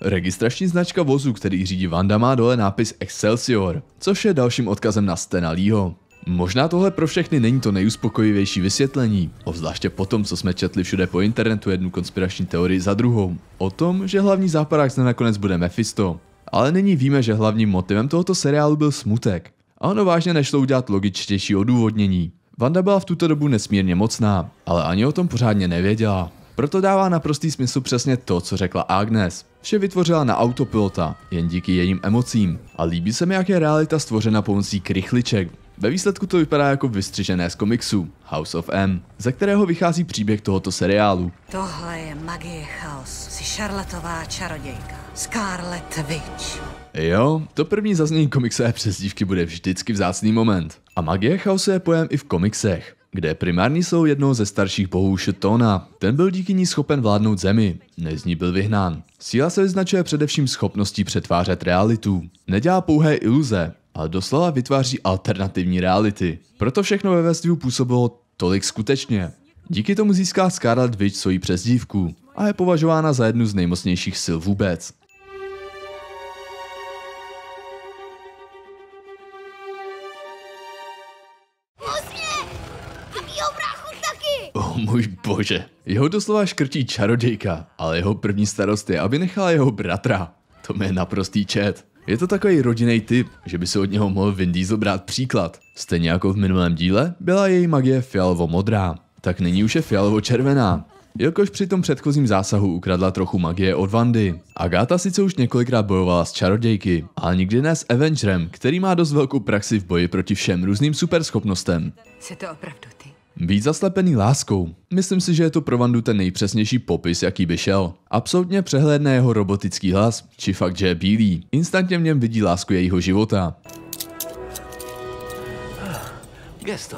Registrační značka vozu, který řídí Vanda, má dole nápis Excelsior, což je dalším odkazem na Stena Leeho. Možná tohle pro všechny není to nejuspokojivější vysvětlení, obzvláště po tom, co jsme četli všude po internetu jednu konspirační teorii za druhou, o tom, že hlavní záparák zde nakonec bude Mephisto. Ale nyní víme, že hlavním motivem tohoto seriálu byl smutek. A ono vážně nešlo udělat logičtější odůvodnění. Vanda byla v tuto dobu nesmírně mocná, ale ani o tom pořádně nevěděla. Proto dává naprostý smysl přesně to, co řekla Agnes. Vše vytvořila na autopilota, jen díky jejím emocím. A líbí se mi, jak je realita stvořena pomocí krychliček. Ve výsledku to vypadá jako vystřižené z komiksu House of M, ze kterého vychází příběh tohoto seriálu. Tohle je magie chaos, si šarlatová čarodějka, Scarlet Witch. Jo, to první zaznění komiksové přezdívky bude vždycky vzácný moment. A magie chaosu je pojem i v komiksech, kde primární jsou jednou ze starších bohů Shetona. Ten byl díky ní schopen vládnout zemi, než z ní byl vyhnán. Síla se vyznačuje především schopností přetvářet realitu. Nedělá pouhé iluze, ale doslova vytváří alternativní reality. Proto všechno ve Westview působilo tolik skutečně. Díky tomu získá Scarlet Witch svoji přezdívku a je považována za jednu z nejmocnějších sil vůbec. Můj bože. Jeho doslova škrtí čarodějka, ale jeho první starost je, aby nechala jeho bratra. To mě je naprostý čet. Je to takový rodinný typ, že by se od něho mohl Vin Diesel brát příklad. Stejně jako v minulém díle byla její magie fialovo-modrá, tak nyní už je fialovo-červená. Jelkož při tom předchozím zásahu ukradla trochu magie od Vandy. Agáta sice už několikrát bojovala s čarodějky, ale nikdy ne s Avengerem, který má dost velkou praxi v boji proti všem různým superschopnostem. Se to opravdu být zaslepený láskou. Myslím si, že je to pro Vandu ten nejpřesnější popis, jaký by šel. Absolutně přehledné jeho robotický hlas, či fakt, že je bílý. Instantně v něm vidí lásku jejího života. Gesto.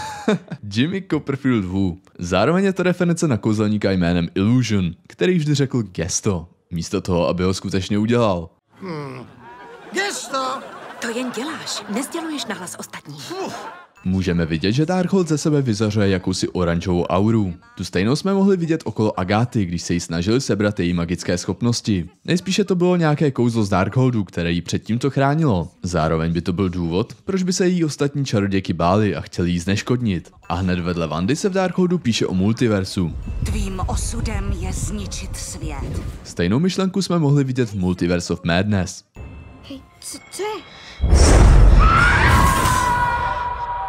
Jimmy Copperfield Wu. Zároveň je to reference na kouzelníka jménem Illusion, který vždy řekl gesto, místo toho, aby ho skutečně udělal. Hmm. Gesto! To jen děláš, nezděluješ nahlas ostatní. Uf. Můžeme vidět, že Darkhold ze sebe vyzařuje jakousi oranžovou auru. Tu stejnou jsme mohli vidět okolo Agáty, když se jí snažili sebrat její magické schopnosti. Nejspíše to bylo nějaké kouzlo z Darkholdu, které ji předtím to chránilo. Zároveň by to byl důvod, proč by se jí ostatní čaroděky báli a chtěli ji zneškodnit. A hned vedle Vandy se v Darkholdu píše o multiversu. Tvým osudem je zničit svět. Stejnou myšlenku jsme mohli vidět v Multiverse of Madness. Hej, co to je?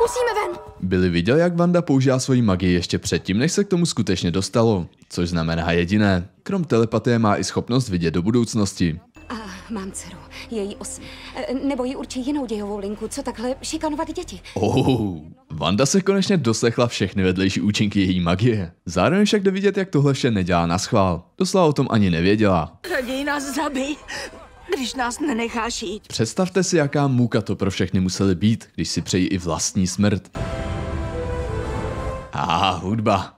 Musíme ven! Billy viděl, jak Vanda používá svoji magii ještě předtím, než se k tomu skutečně dostalo. Což znamená jediné. Krom telepatie má i schopnost vidět do budoucnosti. A mám dceru, její osm. E, nebo ji určí jinou dějovou linku, co takhle šikanovat děti. Oh, Vanda se konečně doslechla všechny vedlejší účinky její magie. Zároveň však jde vidět, jak tohle vše nedělá na schvál. Doslova o tom ani nevěděla. Raději nás zabij, když nás nenecháš jít. Představte si, jaká muka to pro všechny museli být, když si přejí i vlastní smrt. A ah, hudba.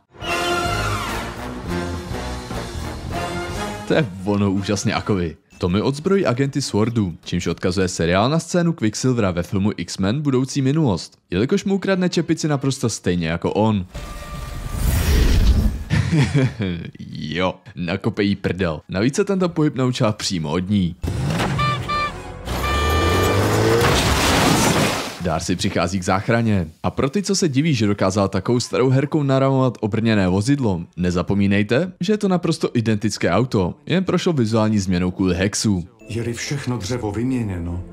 To je ono úžasně akovi. Tommy odzbrojí agenty Swordů, čímž odkazuje seriál na scénu Quicksilvera ve filmu X-Men Budoucí minulost, jelikož mu ukradne čepici naprosto stejně jako on. jo, nakope jí prdel. Navíc se tento pohyb naučila přímo od ní. Darcy přichází k záchraně. A pro ty, co se diví, že dokázala takovou starou herkou naramovat obrněné vozidlo, nezapomínejte, že je to naprosto identické auto, jen prošlo vizuální změnou kvůli hexu. Je-li všechno dřevo vyměněno,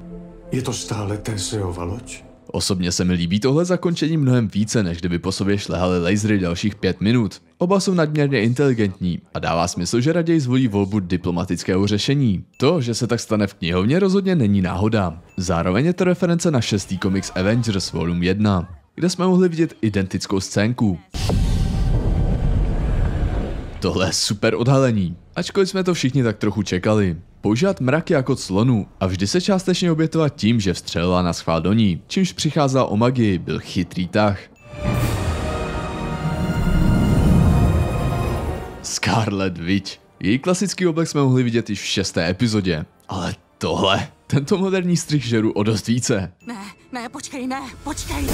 je to stále Teseova loď? Osobně se mi líbí tohle zakončení mnohem více, než kdyby po sobě šlehaly lasery dalších pět minut. Oba jsou nadměrně inteligentní a dává smysl, že raději zvolí volbu diplomatického řešení. To, že se tak stane v knihovně, rozhodně není náhoda. Zároveň je to reference na šestý komiks Avengers Volume 1, kde jsme mohli vidět identickou scénku. Tohle je super odhalení, ačkoliv jsme to všichni tak trochu čekali používat mraky jako clonu a vždy se částečně obětovat tím, že vstřelila na schvál do ní, čímž přicházela o magii, byl chytrý tah. Scarlet Witch. Její klasický oblek jsme mohli vidět již v šesté epizodě, ale tohle, tento moderní střih žeru o dost více. Ne, ne, počkej, ne, počkej!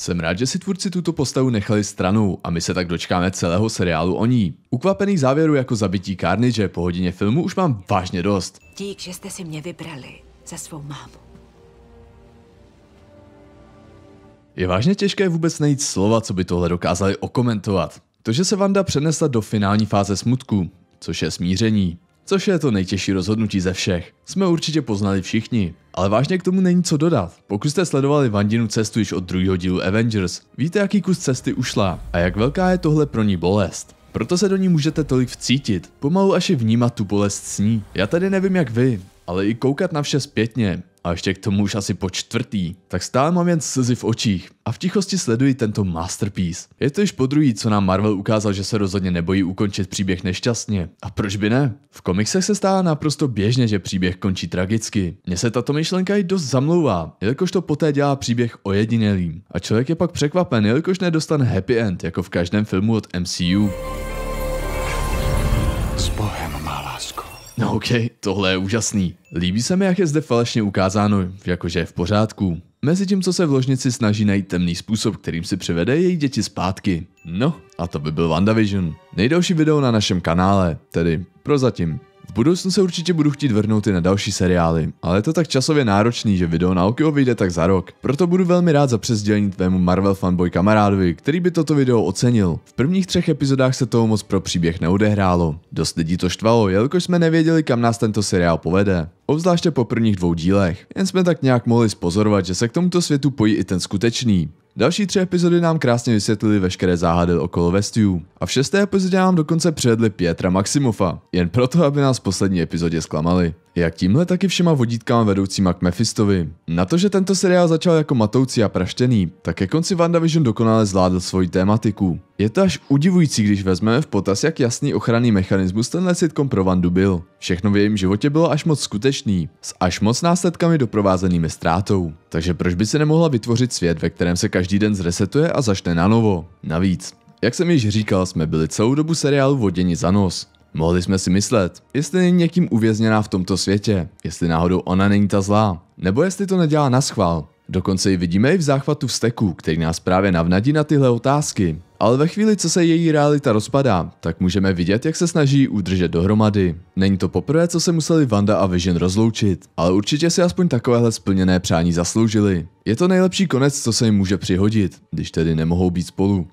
Jsem rád, že si tvůrci tuto postavu nechali stranou a my se tak dočkáme celého seriálu o ní. Ukvapený závěru jako zabití Carnage po hodině filmu už mám vážně dost. Dík, že jste si mě vybrali za svou mámu. Je vážně těžké vůbec najít slova, co by tohle dokázali okomentovat. To, že se Vanda přenesla do finální fáze smutku, což je smíření, což je to nejtěžší rozhodnutí ze všech, jsme určitě poznali všichni. Ale vážně k tomu není co dodat. Pokud jste sledovali Vandinu cestu již od druhého dílu Avengers, víte jaký kus cesty ušla a jak velká je tohle pro ní bolest. Proto se do ní můžete tolik vcítit, pomalu až i vnímat tu bolest s ní. Já tady nevím jak vy, ale i koukat na vše zpětně a ještě k tomu už asi po čtvrtý, tak stále mám jen slzy v očích a v tichosti sleduji tento masterpiece. Je to již podruhý, co nám Marvel ukázal, že se rozhodně nebojí ukončit příběh nešťastně. A proč by ne? V komiksech se stává naprosto běžně, že příběh končí tragicky. Mně se tato myšlenka i dost zamlouvá, jelikož to poté dělá příběh ojedinělým. A člověk je pak překvapen, jelikož nedostane happy end, jako v každém filmu od MCU. No ok, tohle je úžasný. Líbí se mi, jak je zde falešně ukázáno, jakože je v pořádku. Mezi tím, co se v ložnici snaží najít temný způsob, kterým si přivede její děti zpátky. No, a to by byl WandaVision. Nejdelší video na našem kanále, tedy prozatím. V budoucnu se určitě budu chtít vrhnout i na další seriály, ale je to tak časově náročný, že video na Okio vyjde tak za rok. Proto budu velmi rád za přesdělení tvému Marvel fanboy kamarádovi, který by toto video ocenil. V prvních třech epizodách se toho moc pro příběh neodehrálo. Dost lidí to štvalo, jelikož jsme nevěděli, kam nás tento seriál povede obzvláště po prvních dvou dílech. Jen jsme tak nějak mohli spozorovat, že se k tomuto světu pojí i ten skutečný. Další tři epizody nám krásně vysvětlili veškeré záhady okolo vestiů A v šesté epizodě nám dokonce přijedli Pětra Maximofa, jen proto, aby nás v poslední epizodě zklamali. Jak tímhle taky všema vodítkama vedoucíma k Mephistovi. Na to, že tento seriál začal jako matoucí a praštěný, tak ke konci VandaVision dokonale zvládl svoji tématiku. Je to až udivující, když vezmeme v potaz, jak jasný ochranný mechanismus tenhle sitcom pro Vandu byl. Všechno v jejím životě bylo až moc skutečný, s až moc následkami doprovázenými ztrátou. Takže proč by se nemohla vytvořit svět, ve kterém se každý každý den zresetuje a začne na novo. Navíc, jak jsem již říkal, jsme byli celou dobu seriálu voděni za nos. Mohli jsme si myslet, jestli není někým uvězněná v tomto světě, jestli náhodou ona není ta zlá, nebo jestli to nedělá na schvál. Dokonce ji vidíme i v záchvatu vzteku, který nás právě navnadí na tyhle otázky. Ale ve chvíli, co se její realita rozpadá, tak můžeme vidět, jak se snaží udržet dohromady. Není to poprvé, co se museli Vanda a Vision rozloučit, ale určitě si aspoň takovéhle splněné přání zasloužili. Je to nejlepší konec, co se jim může přihodit, když tedy nemohou být spolu.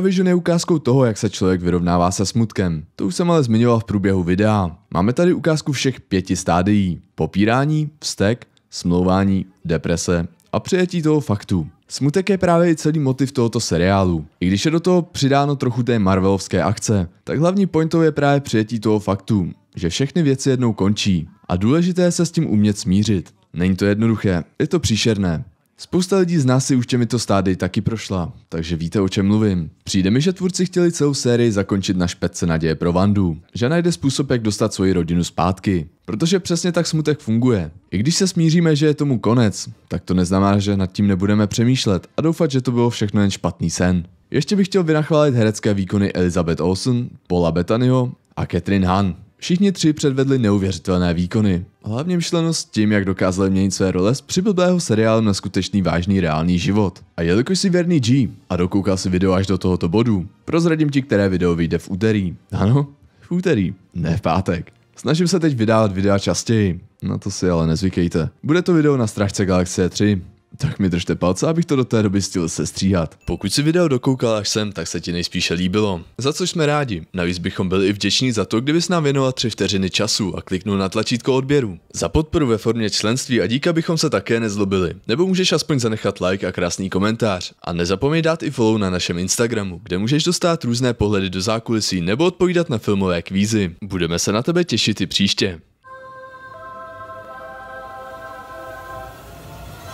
Vision je ukázkou toho, jak se člověk vyrovnává se smutkem. To už jsem ale zmiňoval v průběhu videa. Máme tady ukázku všech pěti stádií. Popírání, vztek, smlouvání, deprese a přijetí toho faktu. Smutek je právě celý motiv tohoto seriálu, i když je do toho přidáno trochu té marvelovské akce, tak hlavní pointou je právě přijetí toho faktu, že všechny věci jednou končí a důležité je se s tím umět smířit. Není to jednoduché, je to příšerné, Spousta lidí z nás si už těmito stády taky prošla, takže víte, o čem mluvím. Přijde mi, že tvůrci chtěli celou sérii zakončit na špetce naděje pro Vandu, že najde způsob, jak dostat svoji rodinu zpátky. Protože přesně tak smutek funguje. I když se smíříme, že je tomu konec, tak to neznamená, že nad tím nebudeme přemýšlet a doufat, že to bylo všechno jen špatný sen. Ještě bych chtěl vynachválit herecké výkony Elizabeth Olsen, Paula Bettanyho a Catherine Hahn. Všichni tři předvedli neuvěřitelné výkony. Hlavně myšleno s tím, jak dokázali měnit své role z přibylbého seriálu na skutečný vážný reálný život. A jelikož si věrný G a dokoukal si video až do tohoto bodu, prozradím ti, které video vyjde v úterý. Ano, v úterý, ne v pátek. Snažím se teď vydávat videa častěji, na to si ale nezvykejte. Bude to video na strážce Galaxie 3, tak mi držte palce, abych to do té doby stihl sestříhat. Pokud si video dokoukal až sem, tak se ti nejspíše líbilo. Za což jsme rádi. Navíc bychom byli i vděční za to, kdybys nám věnoval 3 vteřiny času a kliknul na tlačítko odběru. Za podporu ve formě členství a díka bychom se také nezlobili. Nebo můžeš aspoň zanechat like a krásný komentář. A nezapomeň dát i follow na našem Instagramu, kde můžeš dostat různé pohledy do zákulisí nebo odpovídat na filmové kvízy. Budeme se na tebe těšit i příště.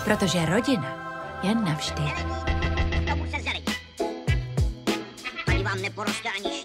Protože rodina je navždy. Tomu se zelení. Ani vám neporoste ani